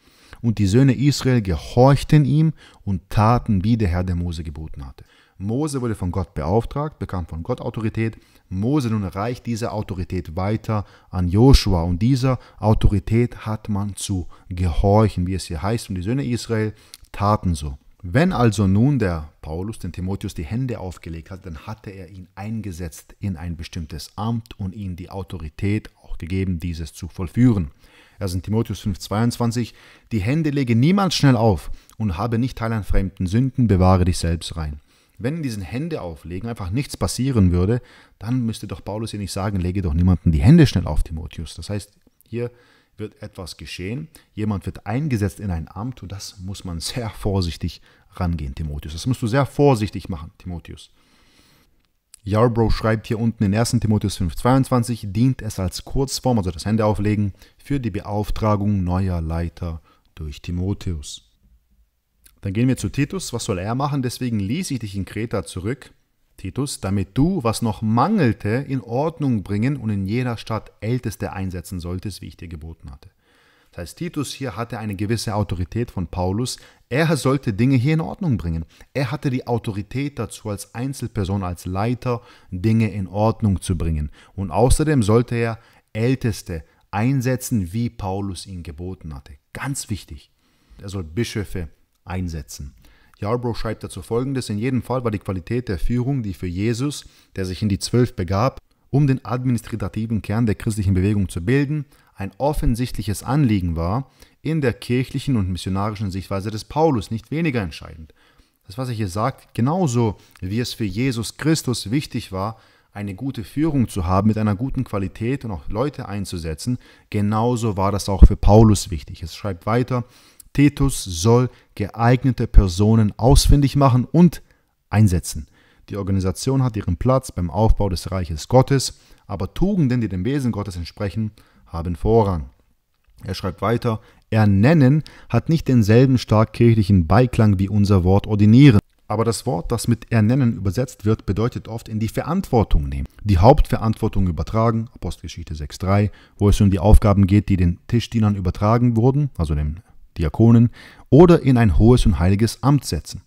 Und die Söhne Israel gehorchten ihm und taten, wie der Herr der Mose geboten hatte. Mose wurde von Gott beauftragt, bekam von Gott Autorität. Mose nun reicht diese Autorität weiter an Joshua und dieser Autorität hat man zu gehorchen, wie es hier heißt, und die Söhne Israel taten so. Wenn also nun der Paulus den Timotheus die Hände aufgelegt hat, dann hatte er ihn eingesetzt in ein bestimmtes Amt und ihm die Autorität auch gegeben, dieses zu vollführen. Das in Timotheus 5,22, die Hände lege niemals schnell auf und habe nicht Teil an fremden Sünden, bewahre dich selbst rein. Wenn in diesen Hände auflegen einfach nichts passieren würde, dann müsste doch Paulus hier nicht sagen, lege doch niemanden die Hände schnell auf, Timotheus. Das heißt, hier wird etwas geschehen, jemand wird eingesetzt in ein Amt und das muss man sehr vorsichtig rangehen, Timotheus. Das musst du sehr vorsichtig machen, Timotheus. Yarbrough schreibt hier unten in 1. Timotheus 5,22, dient es als Kurzform, also das Hände auflegen, für die Beauftragung neuer Leiter durch Timotheus. Dann gehen wir zu Titus. Was soll er machen? Deswegen ließ ich dich in Kreta zurück, Titus, damit du, was noch mangelte, in Ordnung bringen und in jeder Stadt Älteste einsetzen solltest, wie ich dir geboten hatte. Das heißt, Titus hier hatte eine gewisse Autorität von Paulus. Er sollte Dinge hier in Ordnung bringen. Er hatte die Autorität dazu, als Einzelperson, als Leiter Dinge in Ordnung zu bringen. Und außerdem sollte er Älteste einsetzen, wie Paulus ihn geboten hatte. Ganz wichtig. Er soll Bischöfe einsetzen. Yarbrough schreibt dazu folgendes: In jedem Fall war die Qualität der Führung, die für Jesus, der sich in die Zwölf begab, um den administrativen Kern der christlichen Bewegung zu bilden, ein offensichtliches Anliegen war, in der kirchlichen und missionarischen Sichtweise des Paulus nicht weniger entscheidend. Das, was er hier sagt, genauso wie es für Jesus Christus wichtig war, eine gute Führung zu haben, mit einer guten Qualität und auch Leute einzusetzen, genauso war das auch für Paulus wichtig. Es schreibt weiter, Titus soll geeignete Personen ausfindig machen und einsetzen. Die Organisation hat ihren Platz beim Aufbau des Reiches Gottes, aber Tugenden, die dem Wesen Gottes entsprechen, haben Vorrang. Er schreibt weiter, ernennen hat nicht denselben stark kirchlichen Beiklang wie unser Wort ordinieren. Aber das Wort, das mit ernennen übersetzt wird, bedeutet oft in die Verantwortung nehmen. Die Hauptverantwortung übertragen, Apostelgeschichte 6.3, wo es um die Aufgaben geht, die den Tischdienern übertragen wurden, also den Diakonen, oder in ein hohes und heiliges Amt setzen.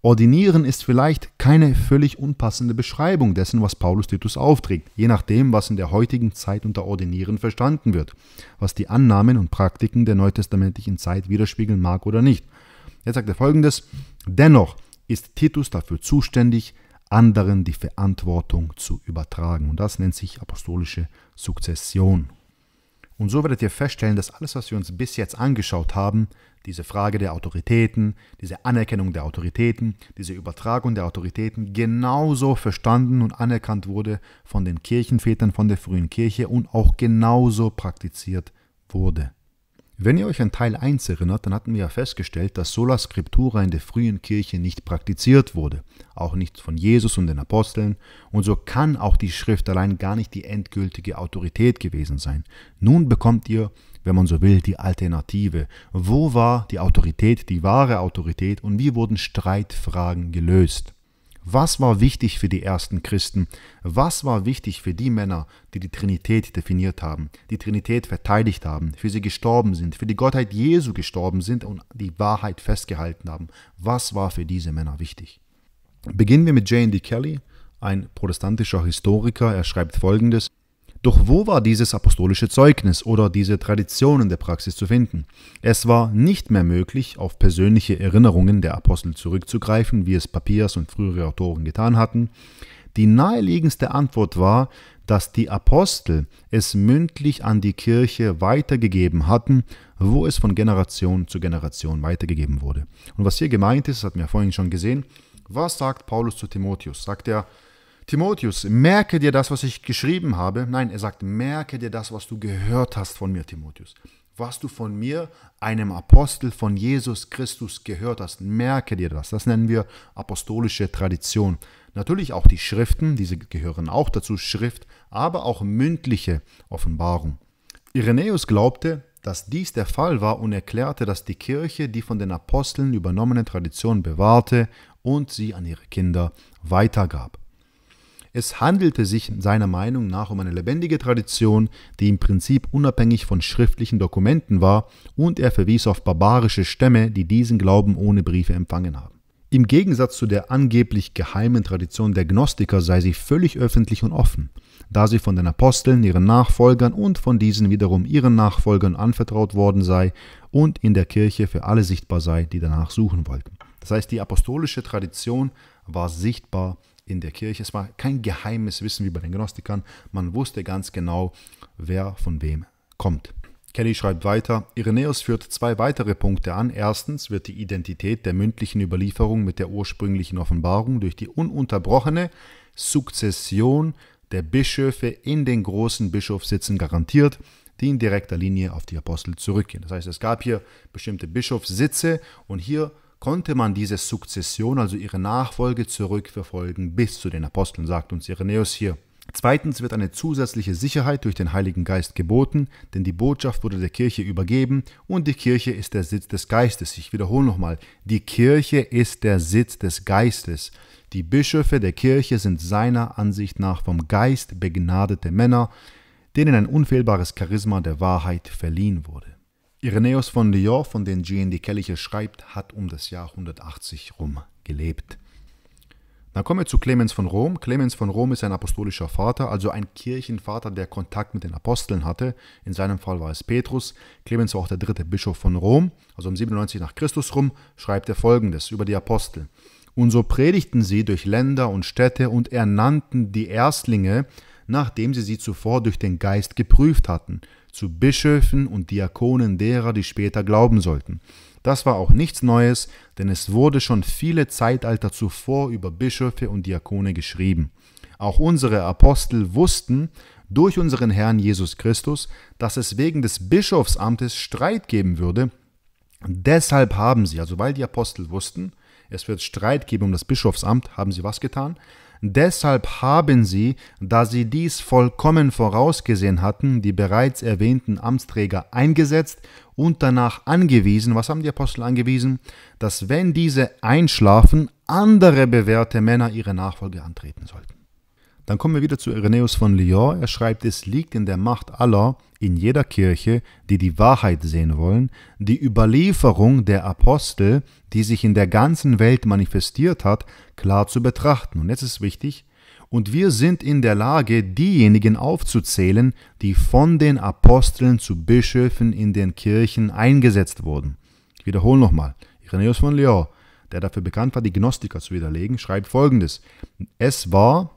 Ordinieren ist vielleicht keine völlig unpassende Beschreibung dessen, was Paulus Titus aufträgt, je nachdem, was in der heutigen Zeit unter Ordinieren verstanden wird, was die Annahmen und Praktiken der neutestamentlichen Zeit widerspiegeln mag oder nicht. Jetzt sagt er folgendes: Dennoch ist Titus dafür zuständig, anderen die Verantwortung zu übertragen. Und das nennt sich apostolische Sukzession. Und so werdet ihr feststellen, dass alles, was wir uns bis jetzt angeschaut haben, diese Frage der Autoritäten, diese Anerkennung der Autoritäten, diese Übertragung der Autoritäten, genauso verstanden und anerkannt wurde von den Kirchenvätern von der frühen Kirche und auch genauso praktiziert wurde. Wenn ihr euch an Teil 1 erinnert, dann hatten wir ja festgestellt, dass Sola Scriptura in der frühen Kirche nicht praktiziert wurde, auch nicht von Jesus und den Aposteln, und so kann auch die Schrift allein gar nicht die endgültige Autorität gewesen sein. Nun bekommt ihr, wenn man so will, die Alternative. Wo war die Autorität, die wahre Autorität und wie wurden Streitfragen gelöst? Was war wichtig für die ersten Christen? Was war wichtig für die Männer, die die Trinität definiert haben, die Trinität verteidigt haben, für sie gestorben sind, für die Gottheit Jesu gestorben sind und die Wahrheit festgehalten haben? Was war für diese Männer wichtig? Beginnen wir mit J.D. Kelly, ein protestantischer Historiker. Er schreibt folgendes: doch wo war dieses apostolische Zeugnis oder diese Tradition in der Praxis zu finden? Es war nicht mehr möglich, auf persönliche Erinnerungen der Apostel zurückzugreifen, wie es Papias und frühere Autoren getan hatten. Die naheliegendste Antwort war, dass die Apostel es mündlich an die Kirche weitergegeben hatten, wo es von Generation zu Generation weitergegeben wurde. Und was hier gemeint ist, das hatten wir vorhin schon gesehen, was sagt Paulus zu Timotheus? Sagt er, Timotheus, merke dir das, was ich geschrieben habe. Nein, er sagt, merke dir das, was du gehört hast von mir, Timotheus. Was du von mir, einem Apostel von Jesus Christus, gehört hast, merke dir das. Das nennen wir apostolische Tradition. Natürlich auch die Schriften, diese gehören auch dazu, Schrift, aber auch mündliche Offenbarung. Irenäus glaubte, dass dies der Fall war und erklärte, dass die Kirche die von den Aposteln übernommene Tradition bewahrte und sie an ihre Kinder weitergab. Es handelte sich seiner Meinung nach um eine lebendige Tradition, die im Prinzip unabhängig von schriftlichen Dokumenten war, und er verwies auf barbarische Stämme, die diesen Glauben ohne Briefe empfangen haben. Im Gegensatz zu der angeblich geheimen Tradition der Gnostiker sei sie völlig öffentlich und offen, da sie von den Aposteln, ihren Nachfolgern und von diesen wiederum ihren Nachfolgern anvertraut worden sei und in der Kirche für alle sichtbar sei, die danach suchen wollten. Das heißt, die apostolische Tradition war sichtbar in der Kirche. Es war kein geheimes Wissen wie bei den Gnostikern. Man wusste ganz genau, wer von wem kommt. Kelly schreibt weiter, Irenäus führt zwei weitere Punkte an. Erstens wird die Identität der mündlichen Überlieferung mit der ursprünglichen Offenbarung durch die ununterbrochene Sukzession der Bischöfe in den großen Bischofssitzen garantiert, die in direkter Linie auf die Apostel zurückgehen. Das heißt, es gab hier bestimmte Bischofssitze und hier konnte man diese Sukzession, also ihre Nachfolge, zurückverfolgen bis zu den Aposteln, sagt uns Ireneus hier. Zweitens wird eine zusätzliche Sicherheit durch den Heiligen Geist geboten, denn die Botschaft wurde der Kirche übergeben und die Kirche ist der Sitz des Geistes. Ich wiederhole nochmal, die Kirche ist der Sitz des Geistes. Die Bischöfe der Kirche sind seiner Ansicht nach vom Geist begnadete Männer, denen ein unfehlbares Charisma der Wahrheit verliehen wurde. Irenaeus von Lyon, von den Jean die Kelliche schreibt, hat um das Jahr 180 rum gelebt. Dann kommen wir zu Clemens von Rom. Clemens von Rom ist ein apostolischer Vater, also ein Kirchenvater, der Kontakt mit den Aposteln hatte. In seinem Fall war es Petrus. Clemens war auch der dritte Bischof von Rom, also um 97 nach Christus rum, schreibt er folgendes über die Apostel. Und so predigten sie durch Länder und Städte und ernannten die Erstlinge nachdem sie sie zuvor durch den Geist geprüft hatten, zu Bischöfen und Diakonen derer, die später glauben sollten. Das war auch nichts Neues, denn es wurde schon viele Zeitalter zuvor über Bischöfe und Diakone geschrieben. Auch unsere Apostel wussten durch unseren Herrn Jesus Christus, dass es wegen des Bischofsamtes Streit geben würde. Deshalb haben sie, also weil die Apostel wussten, es wird Streit geben um das Bischofsamt, haben sie was getan? Deshalb haben sie, da sie dies vollkommen vorausgesehen hatten, die bereits erwähnten Amtsträger eingesetzt und danach angewiesen, was haben die Apostel angewiesen, dass wenn diese einschlafen, andere bewährte Männer ihre Nachfolge antreten sollten. Dann kommen wir wieder zu Irenäus von Lyon. Er schreibt, es liegt in der Macht aller, in jeder Kirche, die die Wahrheit sehen wollen, die Überlieferung der Apostel, die sich in der ganzen Welt manifestiert hat, klar zu betrachten. Und jetzt ist wichtig, und wir sind in der Lage, diejenigen aufzuzählen, die von den Aposteln zu Bischöfen in den Kirchen eingesetzt wurden. Ich wiederhole nochmal, Irenäus von Lyon, der dafür bekannt war, die Gnostiker zu widerlegen, schreibt folgendes. Es war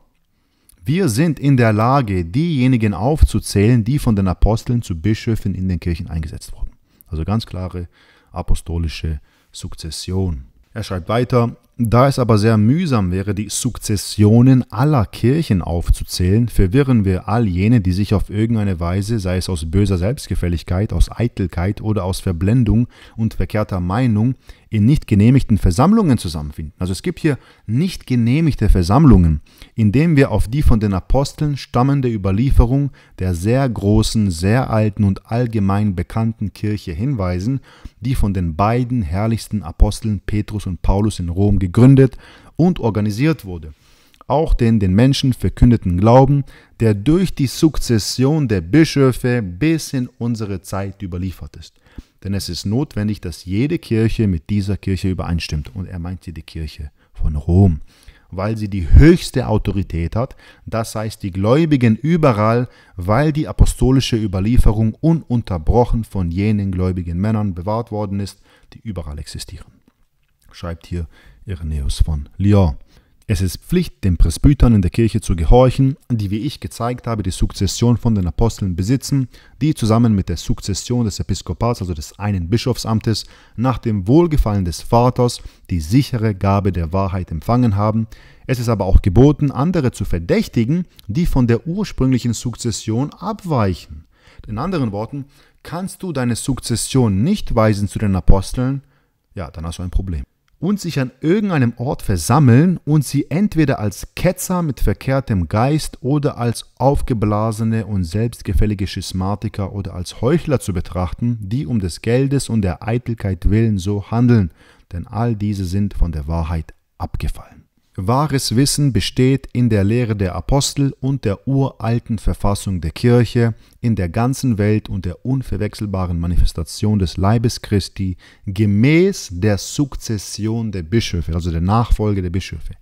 wir sind in der Lage, diejenigen aufzuzählen, die von den Aposteln zu Bischöfen in den Kirchen eingesetzt wurden. Also ganz klare apostolische Sukzession. Er schreibt weiter, da es aber sehr mühsam wäre, die Sukzessionen aller Kirchen aufzuzählen, verwirren wir all jene, die sich auf irgendeine Weise, sei es aus böser Selbstgefälligkeit, aus Eitelkeit oder aus Verblendung und verkehrter Meinung, in nicht genehmigten Versammlungen zusammenfinden. Also es gibt hier nicht genehmigte Versammlungen, indem wir auf die von den Aposteln stammende Überlieferung der sehr großen, sehr alten und allgemein bekannten Kirche hinweisen, die von den beiden herrlichsten Aposteln Petrus und Paulus in Rom gegründet und organisiert wurde auch den den Menschen verkündeten Glauben, der durch die Sukzession der Bischöfe bis in unsere Zeit überliefert ist. Denn es ist notwendig, dass jede Kirche mit dieser Kirche übereinstimmt. Und er meint sie die Kirche von Rom, weil sie die höchste Autorität hat, das heißt die Gläubigen überall, weil die apostolische Überlieferung ununterbrochen von jenen gläubigen Männern bewahrt worden ist, die überall existieren. Schreibt hier Irenaeus von Lyon. Es ist Pflicht, den Presbytern in der Kirche zu gehorchen, die, wie ich gezeigt habe, die Sukzession von den Aposteln besitzen, die zusammen mit der Sukzession des Episkopats, also des einen Bischofsamtes, nach dem Wohlgefallen des Vaters die sichere Gabe der Wahrheit empfangen haben. Es ist aber auch geboten, andere zu verdächtigen, die von der ursprünglichen Sukzession abweichen. In anderen Worten, kannst du deine Sukzession nicht weisen zu den Aposteln, ja, dann hast du ein Problem und sich an irgendeinem Ort versammeln und sie entweder als Ketzer mit verkehrtem Geist oder als aufgeblasene und selbstgefällige Schismatiker oder als Heuchler zu betrachten, die um des Geldes und der Eitelkeit willen so handeln, denn all diese sind von der Wahrheit abgefallen. Wahres Wissen besteht in der Lehre der Apostel und der uralten Verfassung der Kirche, in der ganzen Welt und der unverwechselbaren Manifestation des Leibes Christi gemäß der Sukzession der Bischöfe, also der Nachfolge der Bischöfe,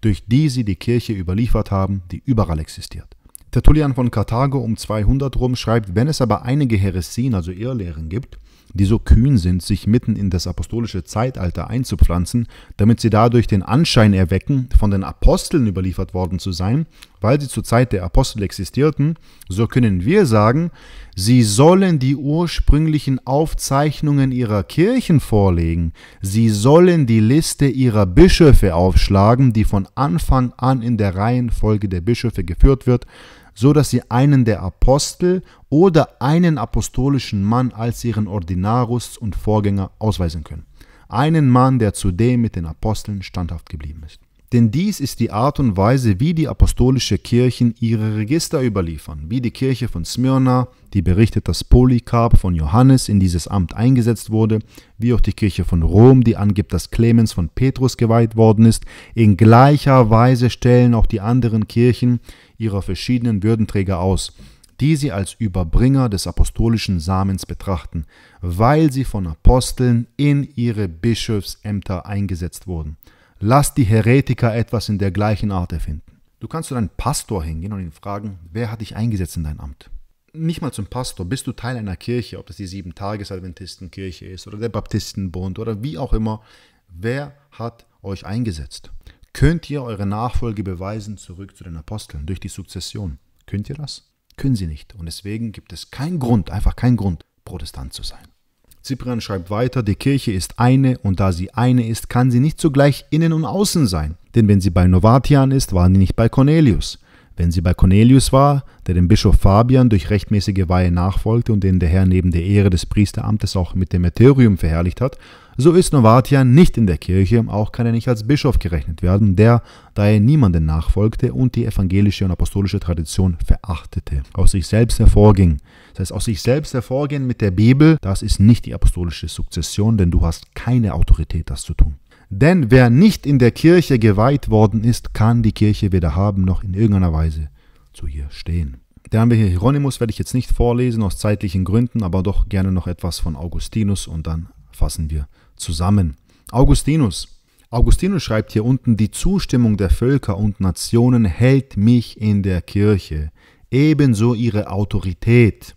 durch die sie die Kirche überliefert haben, die überall existiert. Tertullian von Karthago um 200 rum schreibt, wenn es aber einige Heresien, also Irrlehren gibt, die so kühn sind, sich mitten in das apostolische Zeitalter einzupflanzen, damit sie dadurch den Anschein erwecken, von den Aposteln überliefert worden zu sein, weil sie zur Zeit der Apostel existierten, so können wir sagen, sie sollen die ursprünglichen Aufzeichnungen ihrer Kirchen vorlegen, sie sollen die Liste ihrer Bischöfe aufschlagen, die von Anfang an in der Reihenfolge der Bischöfe geführt wird, so dass sie einen der Apostel oder einen apostolischen Mann als ihren Ordinarus und Vorgänger ausweisen können. Einen Mann, der zudem mit den Aposteln standhaft geblieben ist. Denn dies ist die Art und Weise, wie die apostolische Kirchen ihre Register überliefern, wie die Kirche von Smyrna, die berichtet, dass Polycarp von Johannes in dieses Amt eingesetzt wurde, wie auch die Kirche von Rom, die angibt, dass Clemens von Petrus geweiht worden ist. In gleicher Weise stellen auch die anderen Kirchen ihrer verschiedenen Würdenträger aus, die sie als Überbringer des apostolischen Samens betrachten, weil sie von Aposteln in ihre Bischöfsämter eingesetzt wurden. Lass die Heretiker etwas in der gleichen Art erfinden. Du kannst zu deinem Pastor hingehen und ihn fragen, wer hat dich eingesetzt in dein Amt? nicht mal zum Pastor, bist du Teil einer Kirche, ob das die Sieben-Tages-Adventistenkirche ist oder der Baptistenbund oder wie auch immer, wer hat euch eingesetzt? Könnt ihr eure Nachfolge beweisen zurück zu den Aposteln durch die Sukzession? Könnt ihr das? Können sie nicht. Und deswegen gibt es keinen Grund, einfach keinen Grund, Protestant zu sein. Zyprian schreibt weiter, die Kirche ist eine und da sie eine ist, kann sie nicht zugleich innen und außen sein. Denn wenn sie bei Novatian ist, waren sie nicht bei Cornelius. Wenn sie bei Cornelius war, der dem Bischof Fabian durch rechtmäßige Weihe nachfolgte und den der Herr neben der Ehre des Priesteramtes auch mit dem Märtyrium verherrlicht hat, so ist Novatian nicht in der Kirche, auch kann er nicht als Bischof gerechnet werden, der, da er niemanden nachfolgte und die evangelische und apostolische Tradition verachtete, aus sich selbst hervorging. Das heißt, aus sich selbst hervorgehen mit der Bibel, das ist nicht die apostolische Sukzession, denn du hast keine Autorität, das zu tun. Denn wer nicht in der Kirche geweiht worden ist, kann die Kirche weder haben noch in irgendeiner Weise zu ihr stehen. Da haben wir hier Hieronymus, werde ich jetzt nicht vorlesen aus zeitlichen Gründen, aber doch gerne noch etwas von Augustinus und dann fassen wir zusammen. Augustinus. Augustinus schreibt hier unten, die Zustimmung der Völker und Nationen hält mich in der Kirche, ebenso ihre Autorität.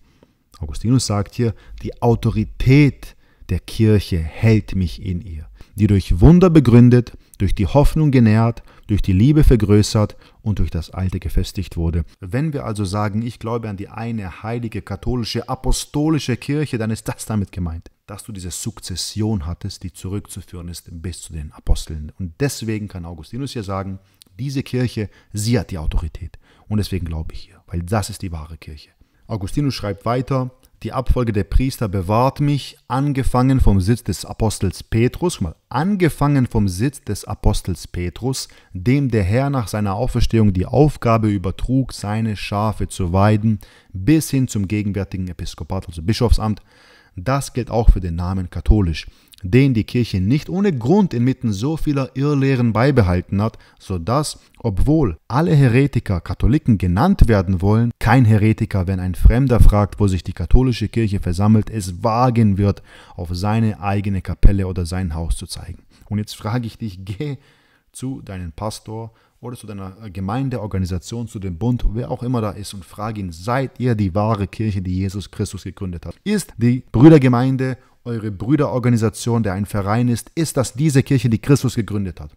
Augustinus sagt hier, die Autorität der Kirche hält mich in ihr die durch Wunder begründet, durch die Hoffnung genährt, durch die Liebe vergrößert und durch das Alte gefestigt wurde. Wenn wir also sagen, ich glaube an die eine heilige katholische apostolische Kirche, dann ist das damit gemeint, dass du diese Sukzession hattest, die zurückzuführen ist bis zu den Aposteln. Und deswegen kann Augustinus hier sagen, diese Kirche, sie hat die Autorität. Und deswegen glaube ich hier, weil das ist die wahre Kirche. Augustinus schreibt weiter, die Abfolge der Priester bewahrt mich, angefangen vom Sitz des Apostels Petrus, mal, angefangen vom Sitz des Apostels Petrus, dem der Herr nach seiner Auferstehung die Aufgabe übertrug, seine Schafe zu weiden, bis hin zum gegenwärtigen Episkopat, also Bischofsamt. Das gilt auch für den Namen katholisch den die Kirche nicht ohne Grund inmitten so vieler Irrlehren beibehalten hat, so dass, obwohl alle Heretiker Katholiken genannt werden wollen, kein Heretiker, wenn ein Fremder fragt, wo sich die katholische Kirche versammelt, es wagen wird, auf seine eigene Kapelle oder sein Haus zu zeigen. Und jetzt frage ich dich, geh zu deinem Pastor oder zu deiner Gemeindeorganisation, zu dem Bund, wer auch immer da ist und frage ihn, seid ihr die wahre Kirche, die Jesus Christus gegründet hat? Ist die Brüdergemeinde eure Brüderorganisation, der ein Verein ist, ist das diese Kirche, die Christus gegründet hat.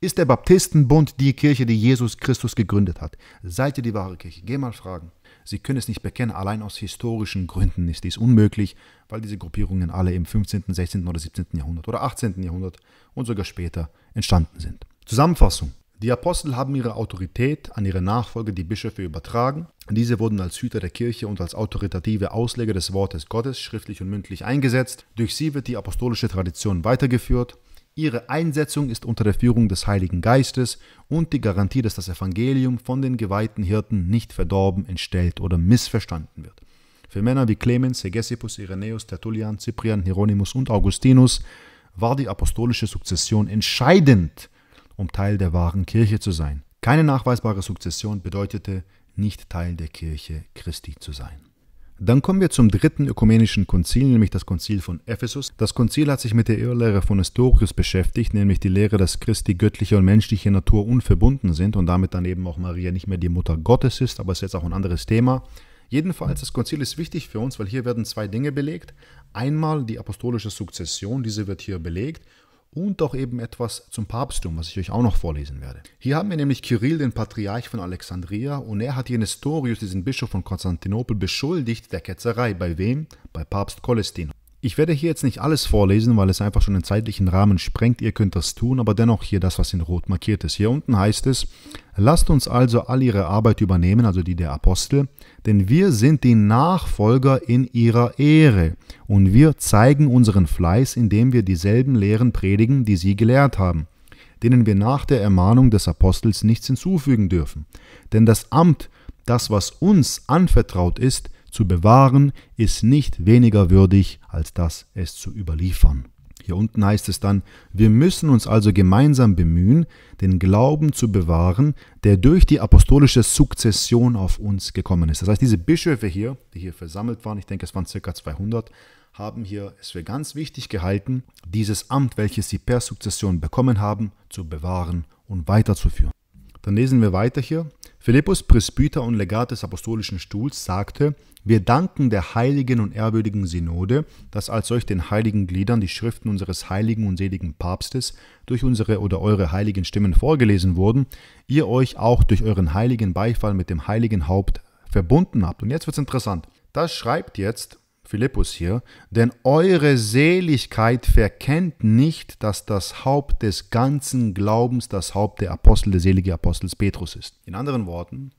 Ist der Baptistenbund die Kirche, die Jesus Christus gegründet hat? Seid ihr die wahre Kirche? Geh mal fragen. Sie können es nicht bekennen, allein aus historischen Gründen ist dies unmöglich, weil diese Gruppierungen alle im 15., 16. oder 17. Jahrhundert oder 18. Jahrhundert und sogar später entstanden sind. Zusammenfassung. Die Apostel haben ihre Autorität an ihre Nachfolger, die Bischöfe, übertragen. Diese wurden als Hüter der Kirche und als autoritative Ausleger des Wortes Gottes schriftlich und mündlich eingesetzt. Durch sie wird die apostolische Tradition weitergeführt. Ihre Einsetzung ist unter der Führung des Heiligen Geistes und die Garantie, dass das Evangelium von den geweihten Hirten nicht verdorben, entstellt oder missverstanden wird. Für Männer wie Clemens, Hegesippus, Irenäus, Tertullian, Cyprian, Hieronymus und Augustinus war die apostolische Sukzession entscheidend um Teil der wahren Kirche zu sein. Keine nachweisbare Sukzession bedeutete, nicht Teil der Kirche Christi zu sein. Dann kommen wir zum dritten ökumenischen Konzil, nämlich das Konzil von Ephesus. Das Konzil hat sich mit der Irrlehre von Nestorius beschäftigt, nämlich die Lehre, dass Christi göttliche und menschliche Natur unverbunden sind und damit dann eben auch Maria nicht mehr die Mutter Gottes ist, aber es ist jetzt auch ein anderes Thema. Jedenfalls, das Konzil ist wichtig für uns, weil hier werden zwei Dinge belegt. Einmal die apostolische Sukzession, diese wird hier belegt und auch eben etwas zum Papsttum, was ich euch auch noch vorlesen werde. Hier haben wir nämlich Kyrill, den Patriarch von Alexandria, und er hat hier Nestorius, diesen Bischof von Konstantinopel, beschuldigt der Ketzerei. Bei wem? Bei Papst Kolestin. Ich werde hier jetzt nicht alles vorlesen, weil es einfach schon den zeitlichen Rahmen sprengt. Ihr könnt das tun, aber dennoch hier das, was in Rot markiert ist. Hier unten heißt es, lasst uns also all ihre Arbeit übernehmen, also die der Apostel, denn wir sind die Nachfolger in ihrer Ehre und wir zeigen unseren Fleiß, indem wir dieselben Lehren predigen, die sie gelehrt haben, denen wir nach der Ermahnung des Apostels nichts hinzufügen dürfen. Denn das Amt, das was uns anvertraut ist, zu bewahren, ist nicht weniger würdig, als das es zu überliefern. Hier unten heißt es dann, wir müssen uns also gemeinsam bemühen, den Glauben zu bewahren, der durch die apostolische Sukzession auf uns gekommen ist. Das heißt, diese Bischöfe hier, die hier versammelt waren, ich denke es waren ca. 200, haben hier es für ganz wichtig gehalten, dieses Amt, welches sie per Sukzession bekommen haben, zu bewahren und weiterzuführen. Dann lesen wir weiter hier. Philippus, Presbyter und Legat des Apostolischen Stuhls, sagte, wir danken der heiligen und ehrwürdigen Synode, dass als solch den heiligen Gliedern die Schriften unseres heiligen und seligen Papstes durch unsere oder eure heiligen Stimmen vorgelesen wurden, ihr euch auch durch euren heiligen Beifall mit dem heiligen Haupt verbunden habt. Und jetzt wird's interessant. Das schreibt jetzt Philippus hier, denn eure Seligkeit verkennt nicht, dass das Haupt des ganzen Glaubens das Haupt der Apostel, des seligen Apostels Petrus ist. In anderen Worten,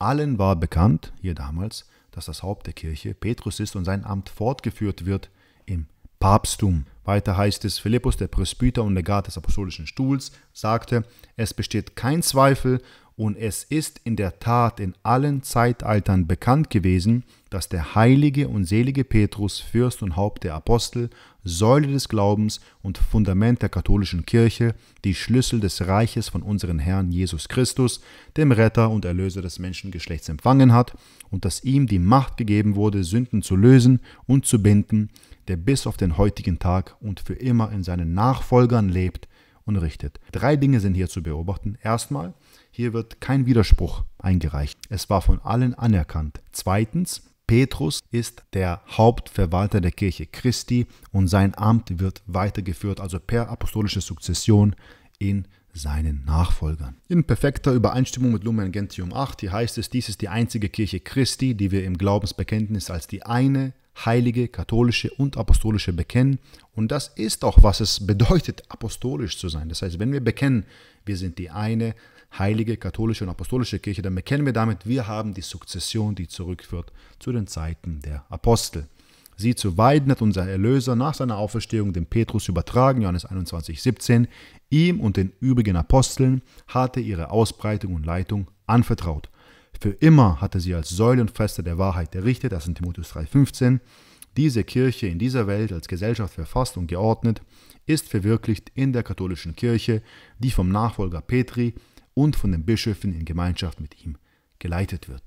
allen war bekannt, hier damals, dass das Haupt der Kirche Petrus ist und sein Amt fortgeführt wird im Papsttum. Weiter heißt es, Philippus, der Presbyter und Legat des apostolischen Stuhls, sagte, es besteht kein Zweifel und es ist in der Tat in allen Zeitaltern bekannt gewesen, dass der heilige und selige Petrus, Fürst und Haupt der Apostel, Säule des Glaubens und Fundament der katholischen Kirche, die Schlüssel des Reiches von unserem Herrn Jesus Christus, dem Retter und Erlöser des Menschengeschlechts, empfangen hat und dass ihm die Macht gegeben wurde, Sünden zu lösen und zu binden, der bis auf den heutigen Tag und für immer in seinen Nachfolgern lebt und richtet. Drei Dinge sind hier zu beobachten. Erstmal, hier wird kein Widerspruch eingereicht. Es war von allen anerkannt. Zweitens, Petrus ist der Hauptverwalter der Kirche Christi und sein Amt wird weitergeführt, also per apostolische Sukzession in seinen Nachfolgern. In perfekter Übereinstimmung mit Lumen Gentium 8, hier heißt es, dies ist die einzige Kirche Christi, die wir im Glaubensbekenntnis als die eine heilige, katholische und apostolische bekennen. Und das ist auch, was es bedeutet, apostolisch zu sein. Das heißt, wenn wir bekennen, wir sind die eine heilige katholische und apostolische Kirche, dann bekennen wir damit, wir haben die Sukzession, die zurückführt zu den Zeiten der Apostel. Sie zu weiden hat unser Erlöser nach seiner Auferstehung dem Petrus übertragen, Johannes 21, 17. Ihm und den übrigen Aposteln hatte ihre Ausbreitung und Leitung anvertraut. Für immer hatte sie als Säule und Feste der Wahrheit errichtet, das in Timotheus 15. Diese Kirche in dieser Welt als Gesellschaft verfasst und geordnet, ist verwirklicht in der katholischen Kirche, die vom Nachfolger Petri und von den Bischöfen in Gemeinschaft mit ihm geleitet wird.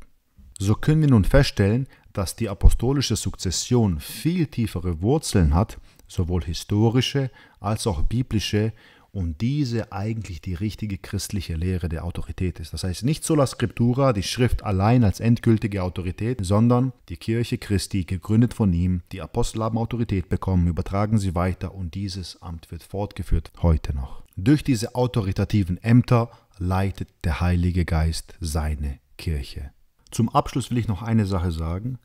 So können wir nun feststellen, dass die apostolische Sukzession viel tiefere Wurzeln hat, sowohl historische als auch biblische, und diese eigentlich die richtige christliche Lehre der Autorität ist. Das heißt nicht sola scriptura, die Schrift allein als endgültige Autorität, sondern die Kirche Christi, gegründet von ihm. Die Apostel haben Autorität bekommen, übertragen sie weiter und dieses Amt wird fortgeführt heute noch. Durch diese autoritativen Ämter leitet der Heilige Geist seine Kirche. Zum Abschluss will ich noch eine Sache sagen,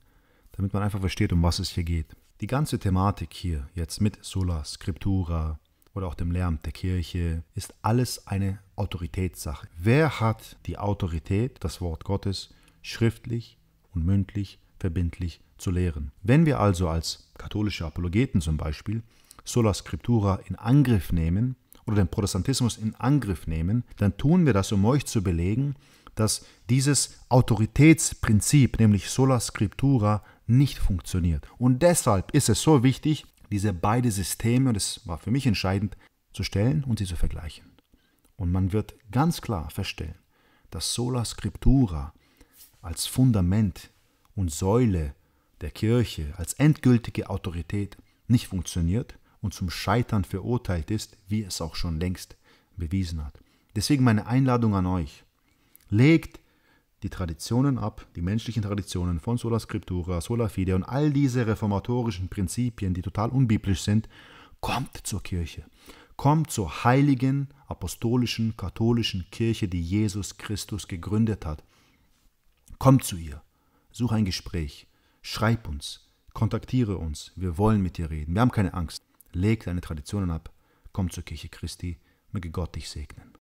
damit man einfach versteht, um was es hier geht. Die ganze Thematik hier, jetzt mit Sola Scriptura oder auch dem Lärm der Kirche, ist alles eine Autoritätssache. Wer hat die Autorität, das Wort Gottes, schriftlich und mündlich verbindlich zu lehren? Wenn wir also als katholische Apologeten zum Beispiel Sola Scriptura in Angriff nehmen, oder den Protestantismus in Angriff nehmen, dann tun wir das, um euch zu belegen, dass dieses Autoritätsprinzip, nämlich sola scriptura, nicht funktioniert. Und deshalb ist es so wichtig, diese beiden Systeme, und es war für mich entscheidend, zu stellen und sie zu vergleichen. Und man wird ganz klar feststellen, dass sola scriptura als Fundament und Säule der Kirche, als endgültige Autorität nicht funktioniert und zum Scheitern verurteilt ist, wie es auch schon längst bewiesen hat. Deswegen meine Einladung an euch. Legt die Traditionen ab, die menschlichen Traditionen von Sola Scriptura, Sola Fide und all diese reformatorischen Prinzipien, die total unbiblisch sind, kommt zur Kirche. Kommt zur heiligen, apostolischen, katholischen Kirche, die Jesus Christus gegründet hat. Kommt zu ihr. Such ein Gespräch. Schreib uns. Kontaktiere uns. Wir wollen mit dir reden. Wir haben keine Angst. Leg deine Traditionen ab, komm zur Kirche Christi, möge Gott dich segnen.